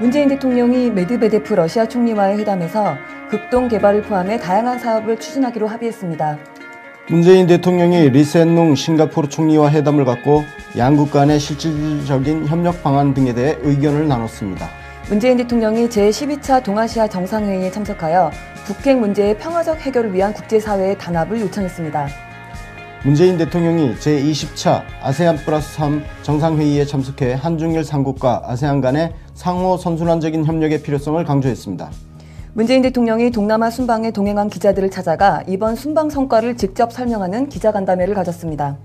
문재인 대통령이 메드베데프 러시아 총리와의 회담에서 극동 개발을 포함해 다양한 사업을 추진하기로 합의했습니다. 문재인 대통령이 리센농 싱가포르 총리와 회담을 갖고 양국 간의 실질적인 협력 방안 등에 대해 의견을 나눴습니다. 문재인 대통령이 제12차 동아시아 정상회의에 참석하여 북핵 문제의 평화적 해결을 위한 국제사회의 단합을 요청했습니다. 문재인 대통령이 제20차 아세안 플러스 3 정상회의에 참석해 한중일 3국과 아세안 간의 상호 선순환적인 협력의 필요성을 강조했습니다. 문재인 대통령이 동남아 순방에 동행한 기자들을 찾아가 이번 순방 성과를 직접 설명하는 기자간담회를 가졌습니다.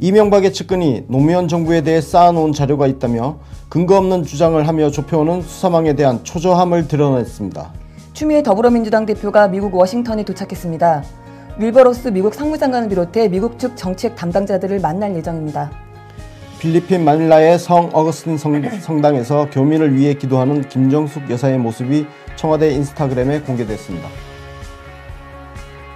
이명박의 측근이 노무현 정부에 대해 쌓아놓은 자료가 있다며 근거 없는 주장을 하며 좁혀오는 수사망에 대한 초조함을 드러냈습니다. 추미애 더불어민주당 대표가 미국 워싱턴에 도착했습니다. 밀버로스 미국 상무장관을 비롯해 미국 측 정책 담당자들을 만날 예정입니다. 필리핀 마닐라의 성 어거스틴 성, 당에서 교민을 위해 기도하는 김정숙 여사의 모습이 청와대 인스타그램에 공개됐습니다.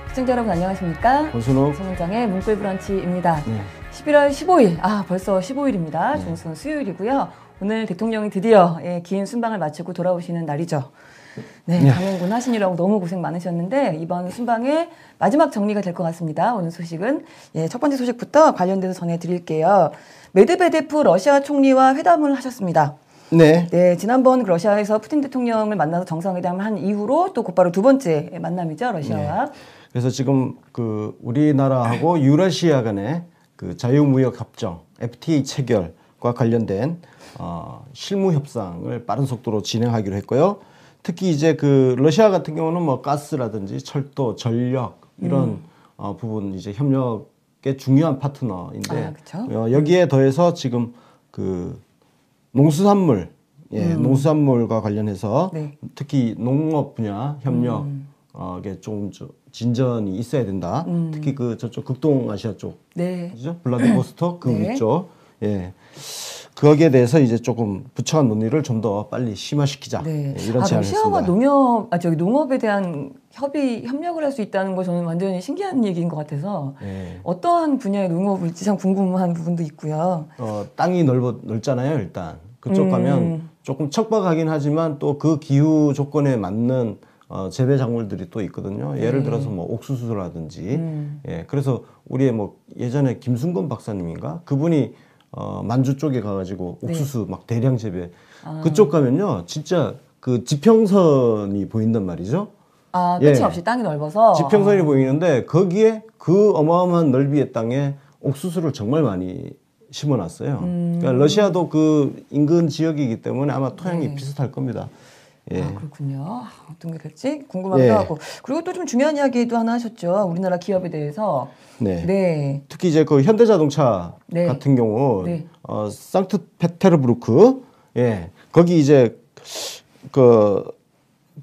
시청자 여러분 안녕하십니까? 권순욱 정은정의 문글 브런치입니다. 네. 11월 15일, 아 벌써 15일입니다. 네. 종순 수요일이고요. 오늘 대통령이 드디어 예, 긴 순방을 마치고 돌아오시는 날이죠. 네, 예. 강원군 하신이라고 너무 고생 많으셨는데 이번 순방의 마지막 정리가 될 것 같습니다. 오늘 소식은 예, 첫 번째 소식부터 관련돼서 전해드릴게요. 메드베데프 러시아 총리와 회담을 하셨습니다. 네. 네, 지난번 러시아에서 푸틴 대통령을 만나서 정상회담을 한 이후로 또 곧바로 두 번째 만남이죠, 러시아와. 네. 그래서 지금 그 우리나라하고 유라시아 간의 그 자유무역 협정 FTA 체결과 관련된 어, 실무 협상을 빠른 속도로 진행하기로 했고요. 특히 이제 그 러시아 같은 경우는 뭐 가스라든지 철도, 전력 이런 음. 어, 부분 이제 협력의 중요한 파트너인데 아, 어, 여기에 더해서 지금 그 농수산물 예, 음. 농수산물과 관련해서 네. 특히 농업 분야 협력에 음. 좀 진전이 있어야 된다. 음. 특히 그 저쪽 극동아시아 쪽, 네. 그죠? 블라디보스토크 그 네. 위쪽, 예. 거기에 대해서 이제 조금 부처간 논의를 좀 더 빨리 심화시키자 네. 네 이런 아, 제안을 시어와 농협 아 저기 농업에 대한 협의 협력을 할 수 있다는 거 저는 완전히 신기한 얘기인 것 같아서 네. 어떠한 분야의 농업을지 상 궁금한 부분도 있고요. 어, 땅이 넓어 넓잖아요 일단 그쪽 음. 가면 조금 척박하긴 하지만 또 그 기후 조건에 맞는 어, 재배 작물들이 또 있거든요. 예를 네. 들어서 뭐 옥수수라든지. 음. 예, 그래서 우리의 뭐 예전에 김순건 박사님인가 그분이 어, 만주 쪽에 가가지고 네. 옥수수 막 대량 재배. 아. 그쪽 가면요, 진짜 그 지평선이 보인단 말이죠. 아, 예. 끝이 예. 없이 땅이 넓어서. 지평선이 아. 보이는데 거기에 그 어마어마한 넓이의 땅에 옥수수를 정말 많이 심어놨어요. 음. 그러니까 러시아도 그 인근 지역이기 때문에 아마 토양이 네. 비슷할 겁니다. 예. 아, 그렇군요. 아, 어떤 게 될지 궁금하기도 예. 하고 그리고 또 좀 중요한 이야기도 하나 하셨죠. 우리나라 기업에 대해서. 네. 네. 특히 이제 그 현대자동차 네. 같은 경우 네. 어, 상트페테르부르크 예 거기 이제 그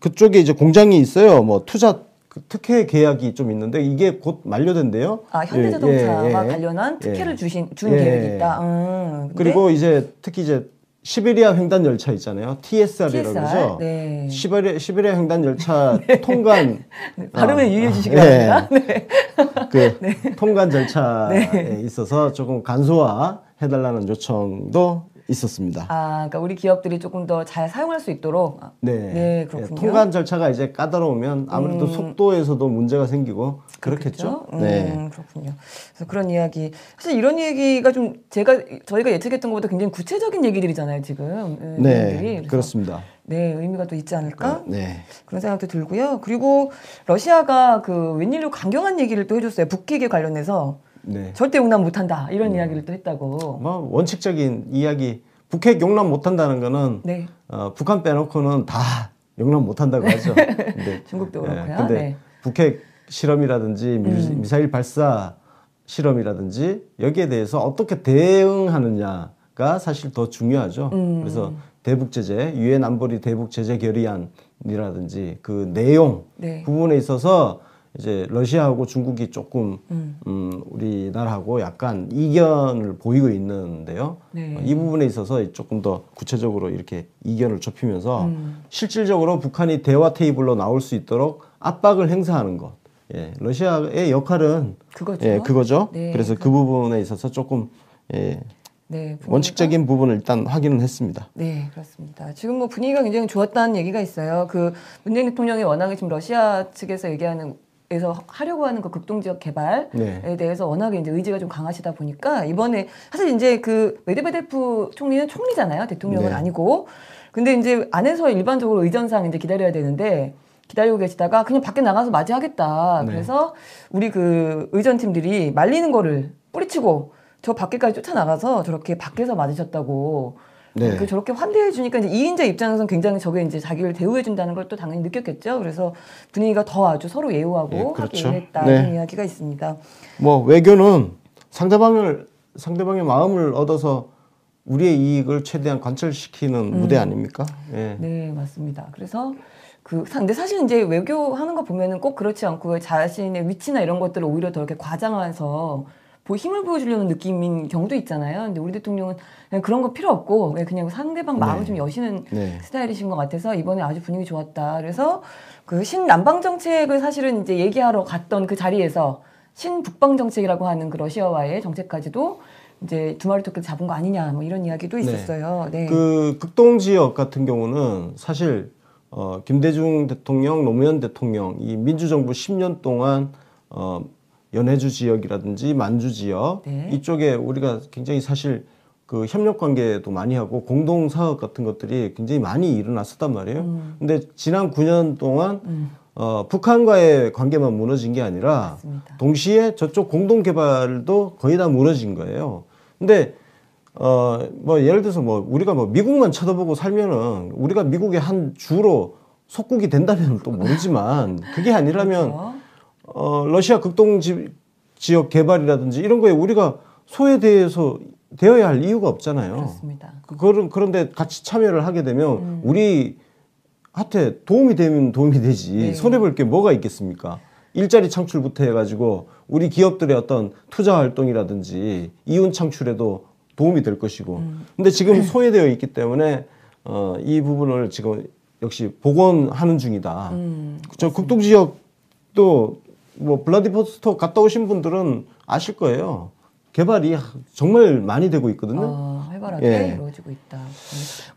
그쪽에 이제 공장이 있어요. 뭐 투자 그 특혜 계약이 좀 있는데 이게 곧 만료된대요. 아 현대자동차와 예, 예. 관련한 특혜를 예. 주신 준 예. 계획이 있다. 음, 그리고 이제 특히 이제 시베리아 횡단 열차 있잖아요. TSR이라고 그러죠. 네. 시베리, 시베리아 횡단 열차 네. 통관 네. 발음에 어, 유해주시기 바랍니다. 네. 그 네. 네. 통관 절차에 네. 있어서 조금 간소화 해달라는 요청도 있었습니다. 아, 그러니까 우리 기업들이 조금 더 잘 사용할 수 있도록. 네. 네, 예, 그렇군요. 통관 절차가 이제 까다로우면 아무래도 음. 속도에서도 문제가 생기고 그렇겠죠. 그렇겠죠? 음, 네. 그렇군요. 그래서 그런 이야기. 사실 이런 얘기가 좀 제가 저희가 예측했던 것보다 굉장히 구체적인 얘기들이잖아요, 지금. 예, 네. 그렇습니다. 네, 의미가 또 있지 않을까? 아, 네. 그런 생각도 들고요. 그리고 러시아가 그 웬일로 강경한 얘기를 또 해줬어요. 북핵에 관련해서. 네. 절대 용납 못한다 이런 음. 이야기를 또 했다고. 뭐 원칙적인 이야기 북핵 용납 못한다는 거는 네. 어, 북한 빼놓고는 다 용납 못한다고 하죠. 근데, 중국도 예, 그렇고요. 예, 근데 네. 북핵 실험이라든지 미, 음. 사일 발사 실험이라든지 여기에 대해서 어떻게 대응하느냐가 사실 더 중요하죠. 음. 그래서 대북 제재, 유엔 안보리 대북 제재 결의안이라든지 그 내용 네. 부분에 있어서 이제 러시아하고 중국이 조금 음. 음 우리나라하고 약간 이견을 보이고 있는데요. 네. 어, 이 부분에 있어서 조금 더 구체적으로 이렇게 이견을 좁히면서 음. 실질적으로 북한이 대화 테이블로 나올 수 있도록 압박을 행사하는 것. 예, 러시아의 역할은 그거죠. 예, 그거죠. 네, 그래서 그... 그 부분에 있어서 조금 예, 네, 원칙적인 부분을 일단 확인을 했습니다. 네, 그렇습니다. 지금 뭐 분위기가 굉장히 좋았다는 얘기가 있어요. 그 문재인 대통령이 워낙에 지금 러시아 측에서 얘기하는 에서 하려고 하는 그 극동 지역 개발에 네. 대해서 워낙에 이제 의지가 좀 강하시다 보니까 이번에 사실 이제 그 메드베데프 총리는 총리잖아요. 대통령은 네. 아니고. 근데 이제 안에서 일반적으로 의전상 이제 기다려야 되는데 기다리고 계시다가 그냥 밖에 나가서 맞이하겠다. 네. 그래서 우리 그 의전팀들이 말리는 거를 뿌리치고 저 밖에까지 쫓아나가서 저렇게 밖에서 맞으셨다고 네. 그 저렇게 환대해 주니까 이제 2인자 입장에서는 굉장히 저게 이제 자기를 대우해 준다는 걸 또 당연히 느꼈겠죠. 그래서 분위기가 더 아주 서로 예우하고 예, 그렇죠. 하게 했다는 네. 이야기가 있습니다. 뭐 외교는 상대방을 상대방의 마음을 얻어서 우리의 이익을 최대한 관철시키는 음. 무대 아닙니까? 예. 네, 맞습니다. 그래서 그 근데 사실 이제 외교하는 거 보면은 꼭 그렇지 않고 자신의 위치나 이런 것들을 오히려 더 이렇게 과장해서 뭐 힘을 보여주려는 느낌인 경우도 있잖아요. 근데 우리 대통령은 그런 거 필요 없고 그냥 상대방 마음을 네. 좀 여시는 네. 스타일이신 것 같아서 이번에 아주 분위기 좋았다. 그래서 그 신남방 정책을 사실은 이제 얘기하러 갔던 그 자리에서 신북방 정책이라고 하는 그 러시아와의 정책까지도 이제 두 마리 토끼를 잡은 거 아니냐 뭐 이런 이야기도 네. 있었어요. 네. 네. 그 극동 지역 같은 경우는 사실 어 김대중 대통령, 노무현 대통령 이 민주정부 10년 동안 어 연해주 지역이라든지 만주 지역 네. 이쪽에 우리가 굉장히 사실 그 협력 관계도 많이 하고 공동 사업 같은 것들이 굉장히 많이 일어났었단 말이에요. 음. 근데 지난 9년 동안 음. 어, 북한과의 관계만 무너진 게 아니라 맞습니다. 동시에 저쪽 공동 개발도 거의 다 무너진 거예요. 근데 어, 뭐 예를 들어서 뭐 우리가 뭐 미국만 쳐다보고 살면은 우리가 미국의 한 주로 속국이 된다면 또 모르지만 그게 아니라면 그렇죠. 어, 러시아 극동 지, 지역 개발이라든지 이런 거에 우리가 소외돼서 되어야 할 이유가 없잖아요. 그렇습니다. 그, 그런 그런데 같이 참여를 하게 되면 음. 우리 한테 도움이 되면 도움이 되지 네. 손해 볼 게 뭐가 있겠습니까? 일자리 창출부터 해가지고 우리 기업들의 어떤 투자 활동이라든지 이윤 창출에도 도움이 될 것이고. 음. 근데 지금 소외되어 있기 때문에 어, 이 부분을 지금 역시 복원하는 중이다. 음, 저 극동 지역도 뭐 블라디보스토크 갔다 오신 분들은 아실 거예요. 개발이 정말 많이 되고 있거든요. 아, 활발하게 예. 이루어지고 있다. 예,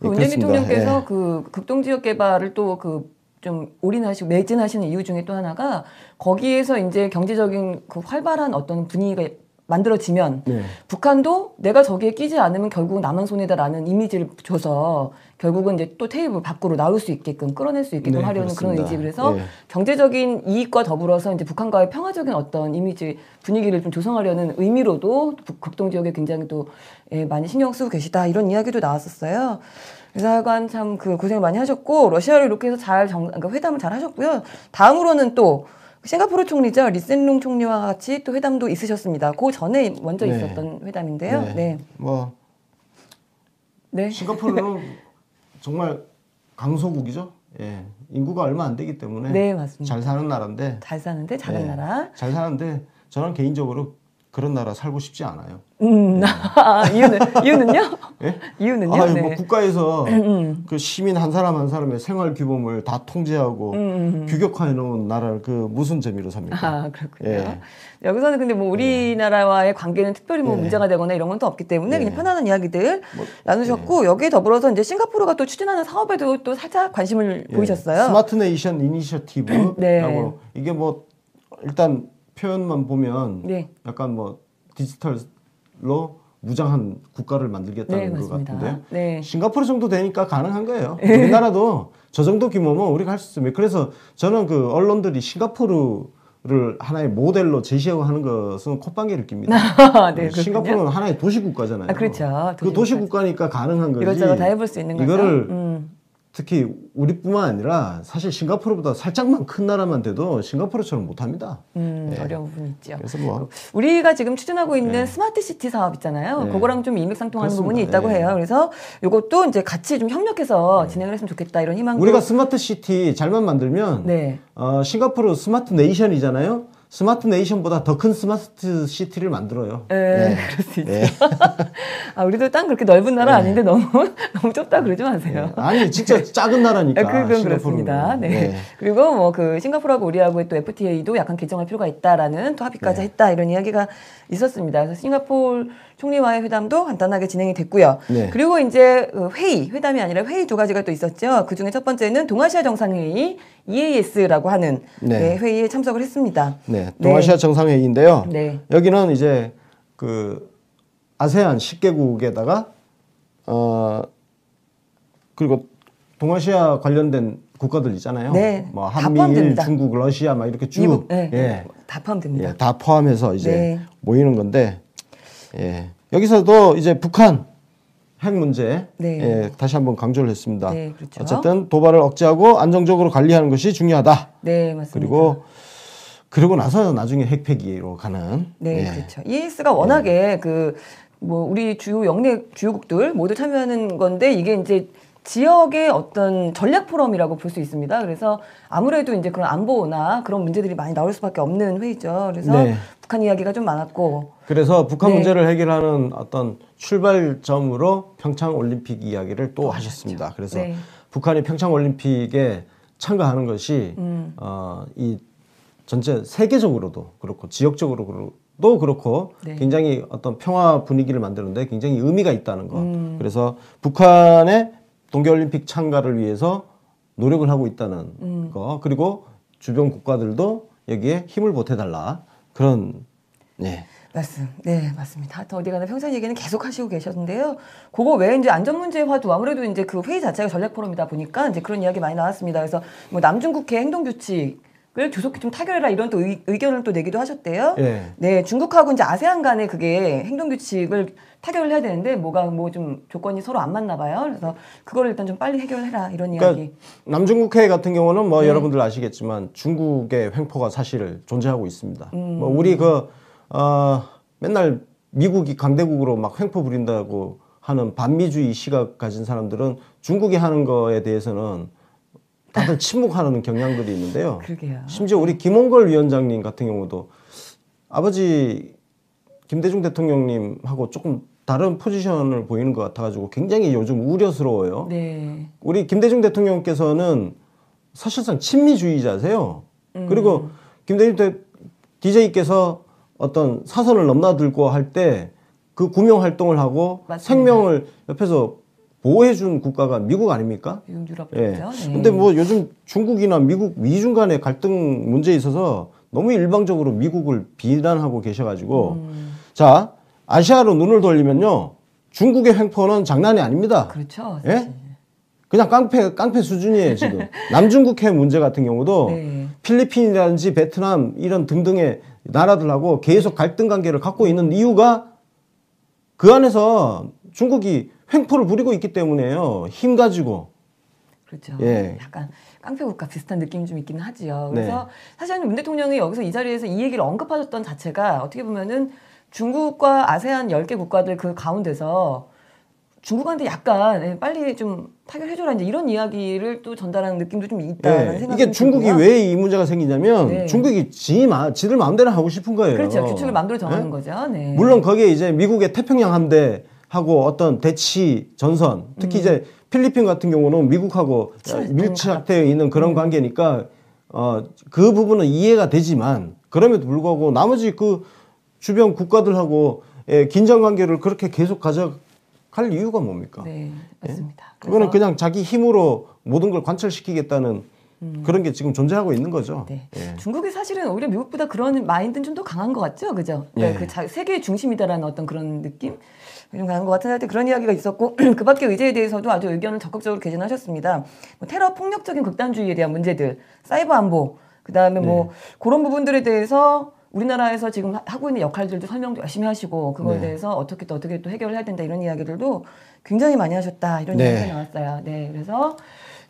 문재인 대통령께서 예. 그 극동 지역 개발을 또 그 좀 올인하시고 매진하시는 이유 중에 또 하나가 거기에서 이제 경제적인 그 활발한 어떤 분위기가 만들어지면 네. 북한도 내가 저기에 끼지 않으면 결국 남한 손해다라는 이미지를 줘서 결국은 이제 또 테이블 밖으로 나올 수 있게끔 끌어낼 수 있게끔 네, 하려는 그렇습니다. 그런 의지 그래서 예. 경제적인 이익과 더불어서 이제 북한과의 평화적인 어떤 이미지 분위기를 좀 조성하려는 의미로도 극동 지역에 굉장히 또 예, 많이 신경 쓰고 계시다 이런 이야기도 나왔었어요. 그사서간참그 고생을 많이 하셨고 러시아를 이렇게 해서 잘 정, 그러니까 회담을 잘 하셨고요. 다음으로는 또 싱가포르 총리죠 리센롱 총리와 같이 또 회담도 있으셨습니다. 그 전에 먼저 네. 있었던 회담인데요. 네. 네. 뭐 네. 싱가포르는 정말 강소국이죠. 예. 인구가 얼마 안 되기 때문에 네, 맞습니다. 잘 사는 나라인데 잘 사는데 작은 예, 네. 나라. 잘 사는데 저는 개인적으로 그런 나라 살고 싶지 않아요. 음. 네. 아, 이유는 이유는요? 예? 뭐 네? 이유는요? 아, 네. 뭐 국가에서 음, 음. 그 시민 한 사람 한 사람의 생활 규범을 다 통제하고 음. 음, 음. 규격화해 놓은 나라를 그 무슨 재미로 삽니까? 아, 그렇군요. 예. 네, 여기서는 근데 뭐 우리나라와의 예. 관계는 특별히 뭐 예. 문제가 되거나 이런 건 또 없기 때문에 예. 그냥 편안한 이야기들 뭐, 나누셨고 예. 여기에 더불어서 이제 싱가포르가 또 추진하는 사업에도 또 살짝 관심을 보이셨어요. 스마트 네이션 이니셔티브라고 네. 이게 뭐 일단 표현만 보면 네. 약간 뭐 디지털로 무장한 국가를 만들겠다는 네, 것 같은데 네. 싱가포르 정도 되니까 가능한 거예요. 네. 우리나라도 저 정도 규모면 우리가 할 수 있습니다. 그래서 저는 그 언론들이 싱가포르를 하나의 모델로 제시하고 하는 것은 콧방귀를 낍니다. 네, 싱가포르는 하나의 도시국가잖아요. 아, 그렇죠. 도시국가. 그 도시국가니까 가능한 거지. 이것저것 다 해볼 수 있는 거죠. 이거를 음. 특히 우리뿐만 아니라 사실 싱가포르보다 살짝만 큰 나라만 돼도 싱가포르처럼 못합니다. 음, 네. 어려운 부분 이 있죠. 그래서 뭐 우리가 지금 추진하고 있는 네. 스마트 시티 사업 있잖아요. 네. 그거랑 좀 일맥상통하는 부분이 있다고 네. 해요. 그래서 이것도 이제 같이 좀 협력해서 네. 진행을 했으면 좋겠다 이런 희망. 우리가 스마트 시티 잘만 만들면 네. 어, 싱가포르 스마트 네이션이잖아요. 스마트 네이션보다 더 큰 스마트 시티를 만들어요. 예, 네. 그럴 수 있죠. 네. 아, 우리도 땅 그렇게 넓은 나라 네. 아닌데 너무 너무 좁다 그러지 마세요. 네. 아니, 진짜 네. 작은 나라니까. 아, 그건 그렇습니다. 네. 그리고 뭐 그 싱가포르하고 우리하고의 또 FTA도 약간 개정할 필요가 있다라는 또 합의까지 했다 이런 이야기가 있었습니다. 그래서 싱가포르 총리와의 회담도 간단하게 진행이 됐고요. 네. 그리고 이제 어, 회의, 회담이 아니라 회의 두 가지가 또 있었죠. 그 중에 첫 번째는 동아시아 정상회의 EAS라고 하는 네. 네, 회의에 참석을 했습니다. 네, 네. 동아시아 정상회의인데요. 네. 여기는 이제 그 아세안 10개국에다가 어 그리고 동아시아 관련된 국가들 있잖아요. 네. 뭐 한미일, 중국, 러시아 막 이렇게 쭉미 네. 예. 다 포함됩니다. 예, 다 포함해서 이제 네. 모이는 건데 예. 여기서도 이제 북한 핵 문제 네. 예, 다시 한번 강조를 했습니다. 네, 그렇죠. 어쨌든 도발을 억제하고 안정적으로 관리하는 것이 중요하다. 네, 맞습니다. 그리고 그러고 나서 나중에 핵폐기로 가는. 네, 예. 그렇죠. ES가 워낙에 예. 그뭐 우리 주요 영내 주요국들 모두 참여하는 건데 이게 이제 지역의 어떤 전략 포럼이라고 볼 수 있습니다. 그래서 아무래도 이제 그런 안보나 그런 문제들이 많이 나올 수밖에 없는 회의죠. 그래서 네. 북한 이야기가 좀 많았고. 그래서 북한 네. 문제를 해결하는 어떤 출발점으로 평창 올림픽 이야기를 또 아, 하셨습니다. 그래서 네. 북한이 평창 올림픽에 참가하는 것이 음. 어, 이 전체 세계적으로도 그렇고 지역적으로도 그렇고 네. 굉장히 어떤 평화 분위기를 만드는데 굉장히 의미가 있다는 것. 음. 그래서 북한의 동계올림픽 참가를 위해서 노력을 하고 있다는 음. 거 그리고 주변 국가들도 여기에 힘을 보태달라 그런 네. 말씀. 네, 맞습니다. 하여튼 어디 가나 평생 얘기는 계속 하시고 계셨는데요. 그거 외에 이제 안전 문제 화도 아무래도 이제 그 회의 자체가 전략 포럼이다 보니까 이제 그런 이야기 많이 나왔습니다. 그래서 뭐 남중국해 행동 규칙 왜 조속히 좀 타결해라 이런 또 의, 견을또 내기도 하셨대요. 예. 네, 중국하고 이제 아세안 간에 그게 행동 규칙을 타결을 해야 되는데 뭐가 뭐 좀 조건이 서로 안 맞나 봐요. 그래서 그걸 일단 좀 빨리 해결해라 이런 그러니까 이야기. 남중국 해 같은 경우는 뭐 네. 여러분들 아시겠지만 중국의 횡포가 사실 존재하고 있습니다. 음. 뭐 우리 그 어, 맨날 미국이 강대국으로 막 횡포 부린다고 하는 반미주의 시각 가진 사람들은 중국이 하는 거에 대해서는 다들 침묵하는 경향들이 있는데요. 그러게요. 심지어 우리 김홍걸 위원장님 같은 경우도 아버지 김대중 대통령님하고 조금 다른 포지션을 보이는 것 같아가지고 굉장히 요즘 우려스러워요. 네. 우리 김대중 대통령께서는 사실상 친미주의자세요. 음. 그리고 김대중 대, DJ께서 어떤 사선을 넘나들고 할 때 그 구명 활동을 하고 맞습니다. 생명을 옆에서 보호해준 국가가 미국 아닙니까? 유럽 예. 네. 근데 뭐 요즘 중국이나 미국 미중 간의 갈등 문제에 있어서 너무 일방적으로 미국을 비난하고 계셔가지고 음. 자 아시아로 눈을 돌리면요 중국의 횡포는 장난이 아닙니다. 그렇죠. 예? 그냥 깡패 깡패 수준이에요 지금 남중국해 문제 같은 경우도 네. 필리핀이라든지 베트남 이런 등등의 나라들하고 계속 갈등 관계를 갖고 있는 이유가 그 안에서 중국이 횡포를 부리고 있기 때문에요. 힘 가지고. 그렇죠. 예. 약간 깡패 국가 비슷한 느낌이 좀 있기는 하지요. 네. 그래서 네. 사실은 문 대통령이 여기서 이 자리에서 이 얘기를 언급하셨던 자체가 어떻게 보면은 중국과 아세안 열 개 국가들 그 가운데서 중국한테 약간 예, 빨리 좀 타결해줘라 이제 이런 이야기를 또 전달하는 느낌도 좀 있다는 네. 생각이 이게 중국이 왜 이 문제가 생기냐면 네. 중국이 지 마, 지들 마음대로 하고 싶은 거예요. 그렇죠. 규칙을 마음대로 정하는 네? 거죠. 네. 물론 거기에 이제 미국의 태평양 함대 하고 어떤 대치 전선 특히 음. 이제 필리핀 같은 경우는 미국하고 네, 네, 밀착되어 있는 그런 음. 관계니까 어, 그 부분은 이해가 되지만 그럼에도 불구하고 나머지 그 주변 국가들하고 예, 긴장 관계를 그렇게 계속 가져갈 이유가 뭡니까? 네, 예? 맞습니다. 예? 그거는 그냥 자기 힘으로 모든 걸 관철시키겠다는 음. 그런 게 지금 존재하고 있는 거죠. 네. 예. 중국이 사실은 오히려 미국보다 그런 마인드는 좀 더 강한 것 같죠, 그죠? 그러니까 예. 그 자, 세계의 중심이다라는 어떤 그런 느낌. 요즘 가는 것 같은 할때 그런 이야기가 있었고 그 밖에 의제에 대해서도 아주 의견을 적극적으로 개진하셨습니다. 뭐 테러 폭력적인 극단주의에 대한 문제들, 사이버 안보, 그다음에 뭐 네. 그런 부분들에 대해서 우리나라에서 지금 하고 있는 역할들도 설명도 열심히 하시고 그거에 네. 대해서 어떻게 또 어떻게 또 해결을 해야 된다 이런 이야기들도 굉장히 많이 하셨다 이런 네. 이야기가 나왔어요. 네, 그래서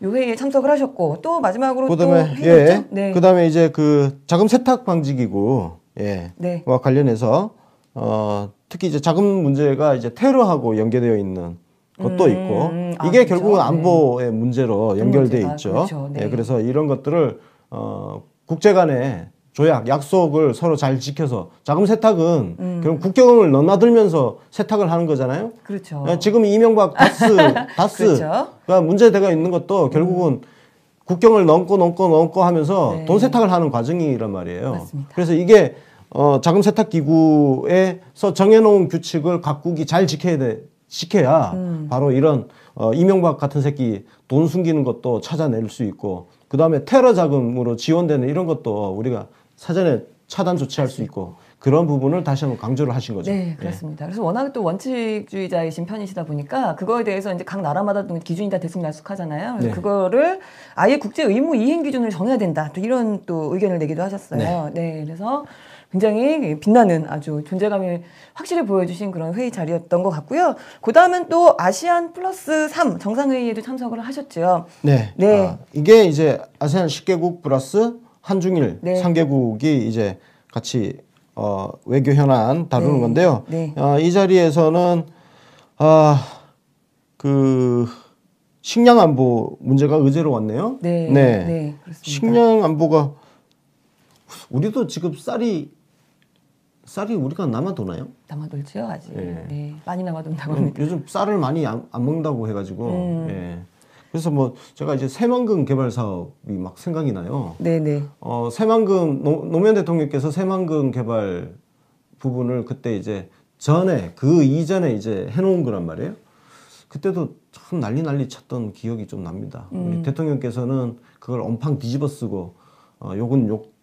요 회의에 참석을 하셨고 또 마지막으로 그다음에 또 예, 네. 그다음에 이제 그 자금 세탁 방지 기구 예와 네. 관련해서 어 특히 이제 자금 문제가 이제 테러하고 연계되어 있는 것도 음, 있고 음, 아, 이게 그렇죠. 결국은 네. 안보의 네. 문제로 연결돼 있죠. 그렇죠. 네. 예, 그래서 이런 것들을 어, 국제 간의 조약, 약속을 서로 잘 지켜서 자금 세탁은 음. 그럼 국경을 넘나들면서 세탁을 하는 거잖아요. 그렇죠. 예, 지금 이명박 다스 그렇죠. 다스가 그렇죠? 문제되가 있는 것도 음. 결국은 음. 국경을 넘고 넘고 넘고 하면서 네. 돈 세탁을 하는 과정이란 말이에요. 맞습니다. 그래서 이게 어, 자금 세탁 기구에서 정해놓은 규칙을 각국이 잘 지켜야 돼. 지켜야 음. 바로 이런 어, 이명박 같은 새끼 돈 숨기는 것도 찾아낼 수 있고 그 다음에 테러 자금으로 지원되는 이런 것도 우리가 사전에 차단 조치할 수 있고 그런 부분을 다시 한번 강조를 하신 거죠. 네, 그렇습니다. 예. 그래서 워낙 또 원칙주의자이신 편이시다 보니까 그거에 대해서 이제 각 나라마다 기준이 다 들쑥날쑥하잖아요. 그래서 네. 그거를 아예 국제 의무 이행 기준을 정해야 된다. 또 이런 또 의견을 내기도 하셨어요. 네, 네 그래서 굉장히 빛나는 아주 존재감이 확실히 보여주신 그런 회의 자리였던 것 같고요. 그 다음은 또 아시안 플러스 3 정상회의에도 참석을 하셨죠. 네. 네. 아, 이게 이제 아세안 10개국 플러스 한중일 네. 3개국이 이제 같이 어, 외교 현안 다루는 네. 건데요. 네. 어, 이 자리에서는 아, 그 식량 안보 문제가 의제로 왔네요. 네. 네. 네 식량 안보가 우리도 지금 쌀이 쌀이 우리가 남아도나요? 남아돌지요 아직. 예. 네. 많이 남아돈다고 음, 합니다. 요즘 쌀을 많이 안, 안 먹는다고 해가지고. 음. 예. 그래서 뭐 제가 이제 새만금 개발 사업이 막 생각이 나요. 네네. 어 새만금 노, 노무현 대통령께서 새만금 개발 부분을 그때 이제 전에 그 이전에 이제 해놓은 거란 말이에요. 그때도 참 난리 난리 쳤던 기억이 좀 납니다. 음. 우리 대통령께서는 그걸 엄팡 뒤집어 쓰고 어 욕은 욕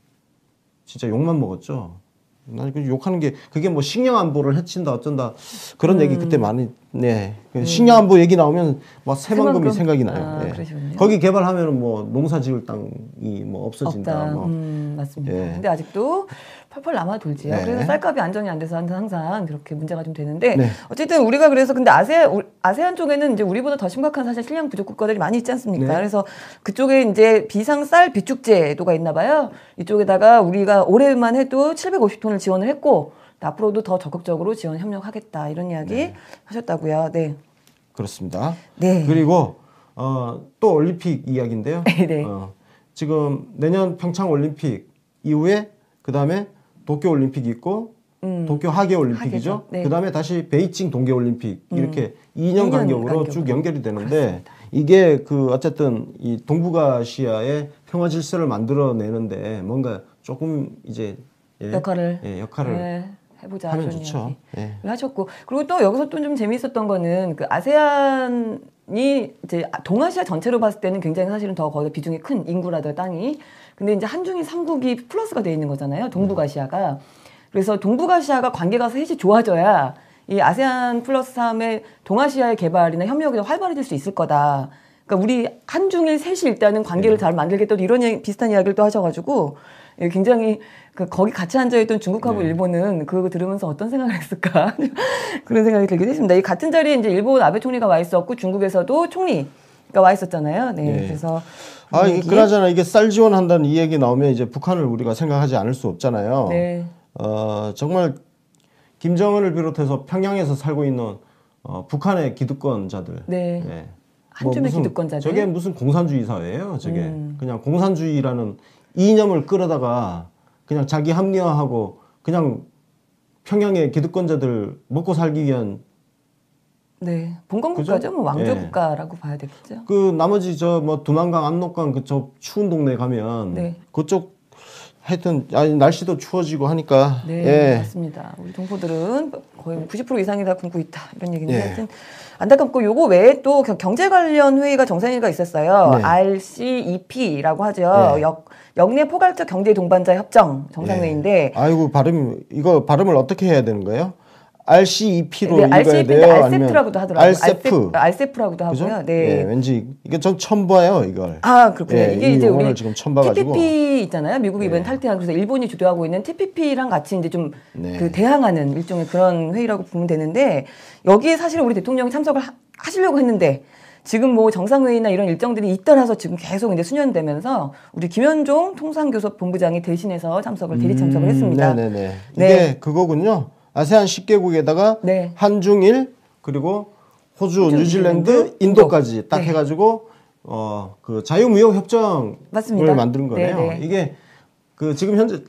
진짜 욕만 먹었죠. 난 욕하는 게 그게 뭐 식량 안보를 해친다 어쩐다 그런 음. 얘기 그때 음. 많이 네 그 음. 식량 안보 얘기 나오면 막 새만금이 생각이 나요. 아, 네. 거기 개발하면은 뭐 농사 지을 땅이 뭐 없어진다. 없다. 뭐. 음, 맞습니다. 예. 근데 아직도 펄펄 남아 돌지요. 네. 그래서 쌀값이 안정이 안 돼서 항상 그렇게 문제가 좀 되는데 네. 어쨌든 우리가 그래서 근데 아세 아세안 쪽에는 이제 우리보다 더 심각한 사실 실량 부족 국가들이 많이 있지 않습니까? 네. 그래서 그쪽에 이제 비상 쌀 비축제도가 있나 봐요. 이쪽에다가 우리가 올해만 해도 750톤을 지원을 했고 앞으로도 더 적극적으로 지원 협력하겠다 이런 이야기 네. 하셨다고요. 네. 그렇습니다. 네. 그리고 어, 또 올림픽 이야기인데요. 네. 어, 지금 내년 평창 올림픽 이후에 그 다음에 도쿄 올림픽 이 있고 음. 도쿄 하계 올림픽이죠. 네. 그다음에 다시 베이징 동계 올림픽 음. 이렇게 음. 2년, 간격으로, 간격으로, 쭉 연결이 되는데 그렇습니다. 이게 그 어쨌든 이 동북아시아의 평화 질서를 만들어내는데 뭔가 조금 이제 예, 역할을 예, 역할을 네. 해보자 하면 좋죠. 예. 하셨고 그리고 또 여기서 또 좀 재미있었던 거는 그 아세안이 이제 동아시아 전체로 봤을 때는 굉장히 사실은 더거기 비중이 큰인구라든 땅이 근데 이제 한중이 삼국이 플러스가 돼 있는 거잖아요. 네. 동북아시아가. 그래서 동북아시아가 관계가 셋이 좋아져야 이 아세안 플러스 삼의 동아시아의 개발이나 협력이 활발해질 수 있을 거다. 그러니까 우리 한중일 셋이 일단은 관계를 네. 잘 만들겠다. 이런 얘기, 비슷한 이야기를 또 하셔가지고 예, 굉장히 그 거기 같이 앉아있던 중국하고 네. 일본은 그거 들으면서 어떤 생각을 했을까 그런 생각이 들기도 했습니다. 이 같은 자리에 이제 일본 아베 총리가 와 있었고 중국에서도 총리가 와 있었잖아요. 네. 네. 그래서 아, 이기 그나저나 이게 쌀 지원한다는 이 얘기 나오면 이제 북한을 우리가 생각하지 않을 수 없잖아요. 네. 어, 정말 김정은을 비롯해서 평양에서 살고 있는 어, 북한의 기득권자들. 네. 예. 한줌의 뭐 기득권자들. 저게 무슨 공산주의 사회예요, 저게. 음. 그냥 공산주의라는 이념을 끌어다가 그냥 자기 합리화하고 그냥 평양의 기득권자들 먹고 살기 위한 네, 봉건 국가죠. 뭐 왕조 국가라고 예. 봐야 되겠죠. 그 나머지 저 뭐 두만강, 압록강 그쪽 추운 동네 가면 네. 그쪽 하여튼 아니, 날씨도 추워지고 하니까 네 예. 맞습니다. 우리 동포들은 거의 90% 뭐 이상이 다 굶고 있다 이런 얘기인데 예. 하여튼 안타깝고 요거 외에 또 경제 관련 회의가 정상회의가 있었어요. 네. RCEP라고 하죠. 예. 역 영내 포괄적 경제 동반자 협정 정상회의인데 예. 아이고 발음 이거 발음을 어떻게 해야 되는 거예요? RCEP로 네, 읽어야 e 돼요. 알세프라고도 하더라고요. 알세프. 알라고도 하고요. 네. 네. 왠지 이게 전 처음 봐요, 이걸. 아, 그렇군요. 네, 이게 이제 우리 지금 처음 봐 가지고 TPP 있잖아요. 미국이 이번 예. 탈퇴한 그래서 일본이 주도하고 있는 TPP랑 같이 이제 좀그 네. 대항하는 일종의 그런 회의라고 보면 되는데 여기에 사실 우리 대통령이 참석을 하, 하시려고 했는데 지금 뭐 정상회의나 이런 일정들이 잇따라서 지금 계속 이제 수년되면서 우리 김현종 통상교섭 본부장이 대신해서 참석을 대리 참석을 음, 했습니다. 네네네. 네, 네. 이게 네. 그거군요. 아세안 10개국에다가 네. 한중일 그리고 호주, 호주 뉴질랜드, 뉴질랜드, 인도까지 네. 딱 네. 해가지고 어 그 자유무역 협정을 맞습니다. 만든 네, 거네요. 네네. 이게 그 지금 현재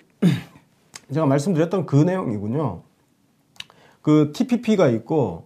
제가 말씀드렸던 그 내용이군요. 그 TPP가 있고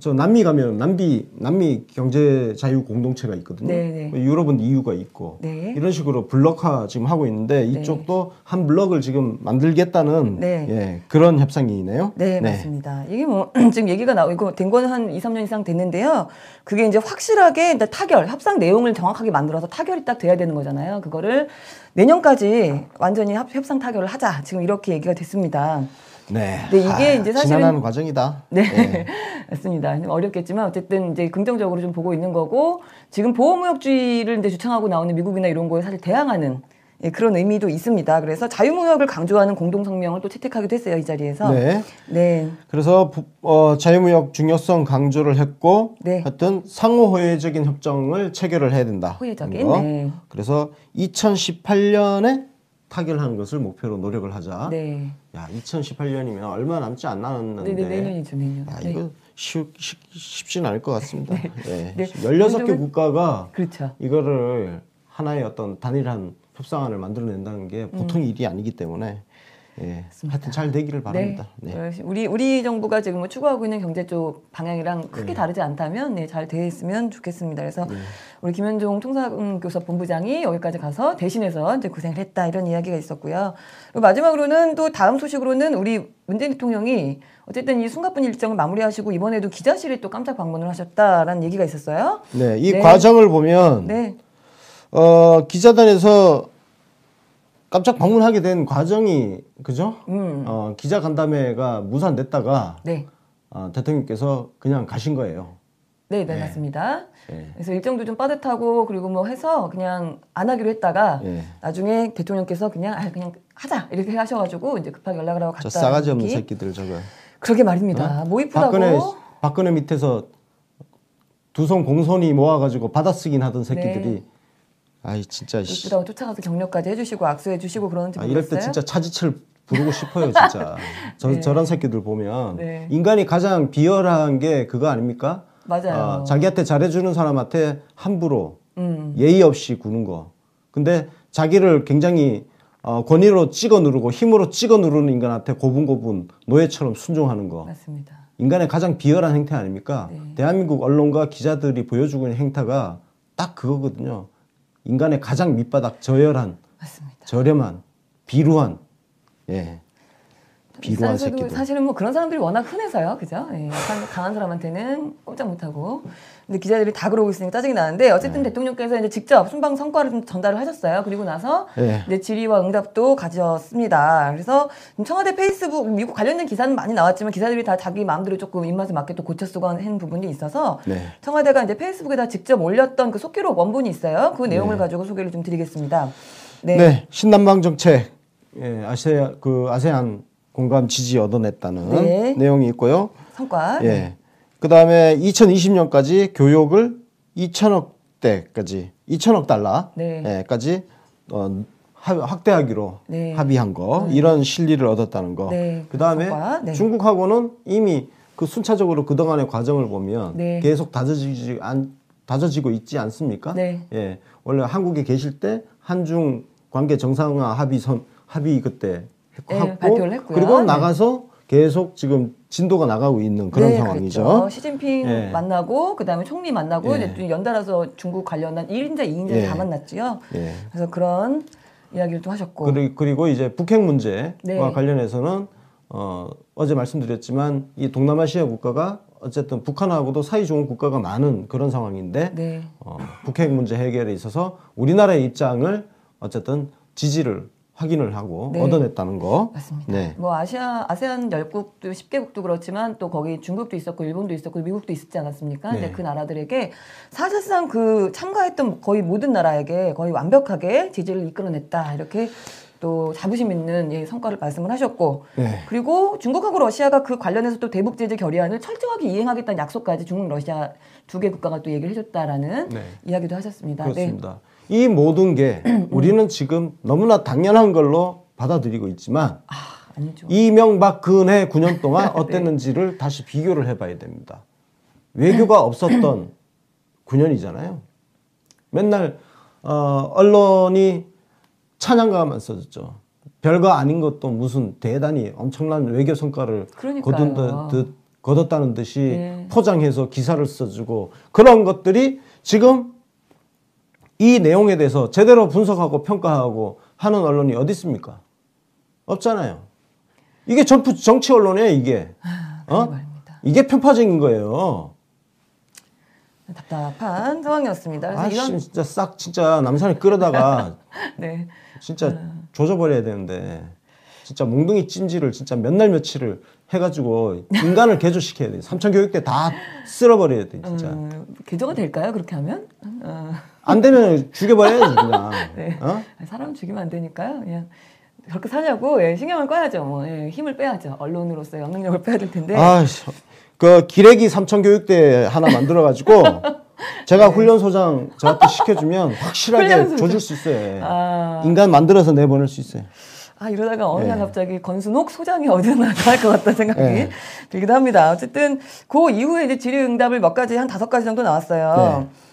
저 남미 가면 남미 남미 경제 자유 공동체가 있거든요. 네네. 네. 뭐 유럽은 EU가 있고 네. 이런 식으로 블록화 지금 하고 있는데 네. 이쪽도 네. 한 블록을 지금 만들겠다는 네. 예, 그런 협상이네요. 네, 네. 맞습니다. 이게 뭐 지금 얘기가 나오고 된 건 한 2, 3년 이상 됐는데요. 그게 이제 확실하게 타결 협상 내용을 정확하게 만들어서 타결이 딱 돼야 되는 거잖아요. 그거를 내년까지 완전히 협상 타결을 하자. 지금 이렇게 얘기가 됐습니다. 네. 근데 이게 아, 이제 사실은 지나는 과정이다. 네. 네. 맞습니다. 어렵겠지만 어쨌든 이제 긍정적으로 좀 보고 있는 거고 지금 보호무역주의를 이제 주창하고 나오는 미국이나 이런 거에 사실 대항하는 예, 그런 의미도 있습니다. 그래서 자유무역을 강조하는 공동성명을 또 채택하기도 했어요 이 자리에서. 네. 네. 그래서 어, 자유무역 중요성 강조를 했고, 네. 하여튼 상호 호혜적인 협정을 체결을 해야 된다. 호혜적인. 네. 그래서 2018년에 타결하는 것을 목표로 노력을 하자. 네. 야, 2018년이면 얼마 남지 않았는데. 네, 내년이죠, 네, 네 내년. 네 야, 이거 네. 쉽, 쉽, 쉽진 않을 것 같습니다. 네. 예. 네. 16개 국가가 그렇죠. 이거를 하나의 어떤 단일한 협상안을 만들어낸다는 게 보통 음. 일이 아니기 때문에 예, 하여튼 잘 되기를 바랍니다. 네. 네. 네. 우리 우리 정부가 지금 뭐 추구하고 있는 경제 쪽 방향이랑 크게 네. 다르지 않다면 네, 잘 되었으면 좋겠습니다. 그래서 네. 우리 김현종 통상교섭 본부장이 여기까지 가서 대신해서 이제 고생을 했다 이런 이야기가 있었고요. 그리고 마지막으로는 또 다음 소식으로는 우리 문재인 대통령이 어쨌든 이 숨가쁜 일정을 마무리하시고 이번에도 기자실에 또 깜짝 방문을 하셨다라는 얘기가 있었어요. 네, 이 네. 과정을 보면 어, 기자단에서 깜짝 방문하게 된 과정이 그죠? 음. 어, 기자 간담회가 무산됐다가 네. 어, 대통령께서 그냥 가신 거예요. 네, 네, 네. 맞습니다. 네. 그래서 일정도 좀 빠듯하고 그리고 뭐 해서 그냥 안 하기로 했다가 네. 나중에 대통령께서 그냥 아 그냥 하자 이렇게 하셔가지고 이제 급하게 연락을 하고 갔다. 저 싸가지 없는 새끼. 새끼들 저거. 그러게 말입니다. 어? 뭐 이쁘다고. 박근혜, 박근혜 밑에서 두 손 공손히 모아가지고 받아쓰긴 하던 새끼들이. 네. 아이 진짜 이쁘다고 쫓아가서 격려까지 해주시고 악수해주시고 그러는지 아, 이럴 때 진짜 차지철 부르고 싶어요 진짜 저, 네. 저런 새끼들 보면 네. 인간이 가장 비열한 게 그거 아닙니까? 맞아요. 아, 자기한테 잘해주는 사람한테 함부로 음. 예의 없이 구는 거. 근데 자기를 굉장히 어, 권위로 찍어 누르고 힘으로 찍어 누르는 인간한테 고분고분 노예처럼 순종하는 거. 맞습니다. 인간의 가장 비열한 행태 아닙니까? 네. 대한민국 언론과 기자들이 보여주고 있는 행태가 딱 그거거든요. 인간의 가장 밑바닥 저열한 맞습니다. 저렴한 비루한 예. 비루한 새끼들. 사실은 뭐 그런 사람들이 워낙 흔해서요, 그죠? 예, 강한 사람한테는 꼼짝 못하고. 근데 기자들이 다 그러고 있으니까 짜증이 나는데 어쨌든 네. 대통령께서 이제 직접 순방 성과를 좀 전달을 하셨어요. 그리고 나서 네. 이제 질의와 응답도 가졌습니다. 그래서 청와대 페이스북 미국 관련된 기사는 많이 나왔지만 기사들이 다 자기 마음대로 조금 입맛에 맞게 또 고쳐쓰고 한 부분이 있어서 네. 청와대가 이제 페이스북에다 직접 올렸던 그 속기록 원본이 있어요. 그 내용을 네. 가지고 소개를 좀 드리겠습니다. 네, 네. 신남방 정책 예, 아세아그 아세안 공감 지지 얻어냈다는 네. 내용이 있고요. 성과. 예. 그 다음에 2020년까지 교육을 2천억 대까지 2천억 달러까지 네. 어, 확대하기로 네. 합의한 거 음. 이런 실리를 얻었다는 거. 네. 그 다음에 네. 중국하고는 이미 그 순차적으로 그 동안의 과정을 보면 네. 계속 다져지지 않 다져지고 있지 않습니까? 예. 원래 한국에 계실 때 한중 관계 정상화 합의선 합의 그때 예, 했고 네, 그리고 나가서 계속 지금 진도가 나가고 있는 그런 네, 그렇죠. 상황이죠. 그렇죠. 시진핑 네. 만나고 그다음에 총리 만나고 네. 이제 연달아서 중국 관련한 1인자, 2인자 다 만났지요. 그래서 그런 이야기를 또 하셨고 그리고, 그리고 이제 북핵 문제와 네. 관련해서는 어, 어제 말씀드렸지만 이 동남아시아 국가가 어쨌든 북한하고도 사이 좋은 국가가 많은 그런 상황인데 네. 어, 북핵 문제 해결에 있어서 우리나라의 입장을 어쨌든 지지를 확인을 하고 네. 얻어냈다는 거. 맞습니다. 네. 뭐 아시아 아세안 열국도 10개국도 그렇지만 또 거기 중국도 있었고 일본도 있었고 미국도 있었지 않았습니까? 네. 근데 그 나라들에게 사실상 그 참가했던 거의 모든 나라에게 거의 완벽하게 지지를 이끌어냈다. 이렇게 또 자부심 있는 예, 성과를 말씀을 하셨고 네. 그리고 중국하고 러시아가 그 관련해서 또 대북 제재 결의안을 철저하게 이행하겠다는 약속까지 중국 러시아 두 개 국가가 또 얘기를 해줬다라는 네. 이야기도 하셨습니다. 네. 그렇습니다. 네. 이 모든 게 음, 음. 우리는 지금 너무나 당연한 걸로 받아들이고 있지만 아, 이명박 근혜 9년 동안 네. 어땠는지를 네. 다시 비교를 해봐야 됩니다. 외교가 음. 없었던 9년이잖아요. 맨날 어, 언론이 찬양가만 써줬죠 별거 아닌 것도 무슨 대단히 엄청난 외교 성과를 거둔 듯, 거뒀다는 듯이 네. 포장해서 기사를 써주고 그런 것들이 지금 이 내용에 대해서 제대로 분석하고 평가하고 하는 언론이 어디 있습니까? 없잖아요. 이게 전부 정치 언론이에요, 이게. 아, 어? 말입니다. 이게 편파적인 거예요. 답답한 상황이었습니다. 그래서 아, 이런 진짜 싹 진짜 남산을 끌어다가 네. 진짜 음. 조져버려야 되는데 진짜 몽둥이 찜질을 진짜 몇 날 며칠을 해가지고 인간을 개조시켜야 돼. 삼천 교육 때 다 쓸어버려야 돼, 진짜. 음, 개조가 될까요? 그렇게 하면? 어. 안 되면 죽여버려야지 그냥. 네. 어? 사람 죽이면 안 되니까요. 그냥 그렇게 사냐고 예, 신경을 꺼야죠. 뭐 예, 힘을 빼야죠. 언론으로서의 영향력을 빼야 될 텐데. 아그 기레기 삼천 교육대 하나 만들어 가지고 제가 네. 훈련소장 저한테 시켜주면 확실하게 조줄 수 있어요. 예. 아... 인간 만들어서 내보낼 수 있어요. 아 이러다가 어느 날 네. 갑자기 권순옥 소장이 어디로 나갈 것같다 생각이 네. 들기도 합니다. 어쨌든 그 이후에 이제 질의응답을 몇 가지 한 다섯 가지 정도 나왔어요. 네.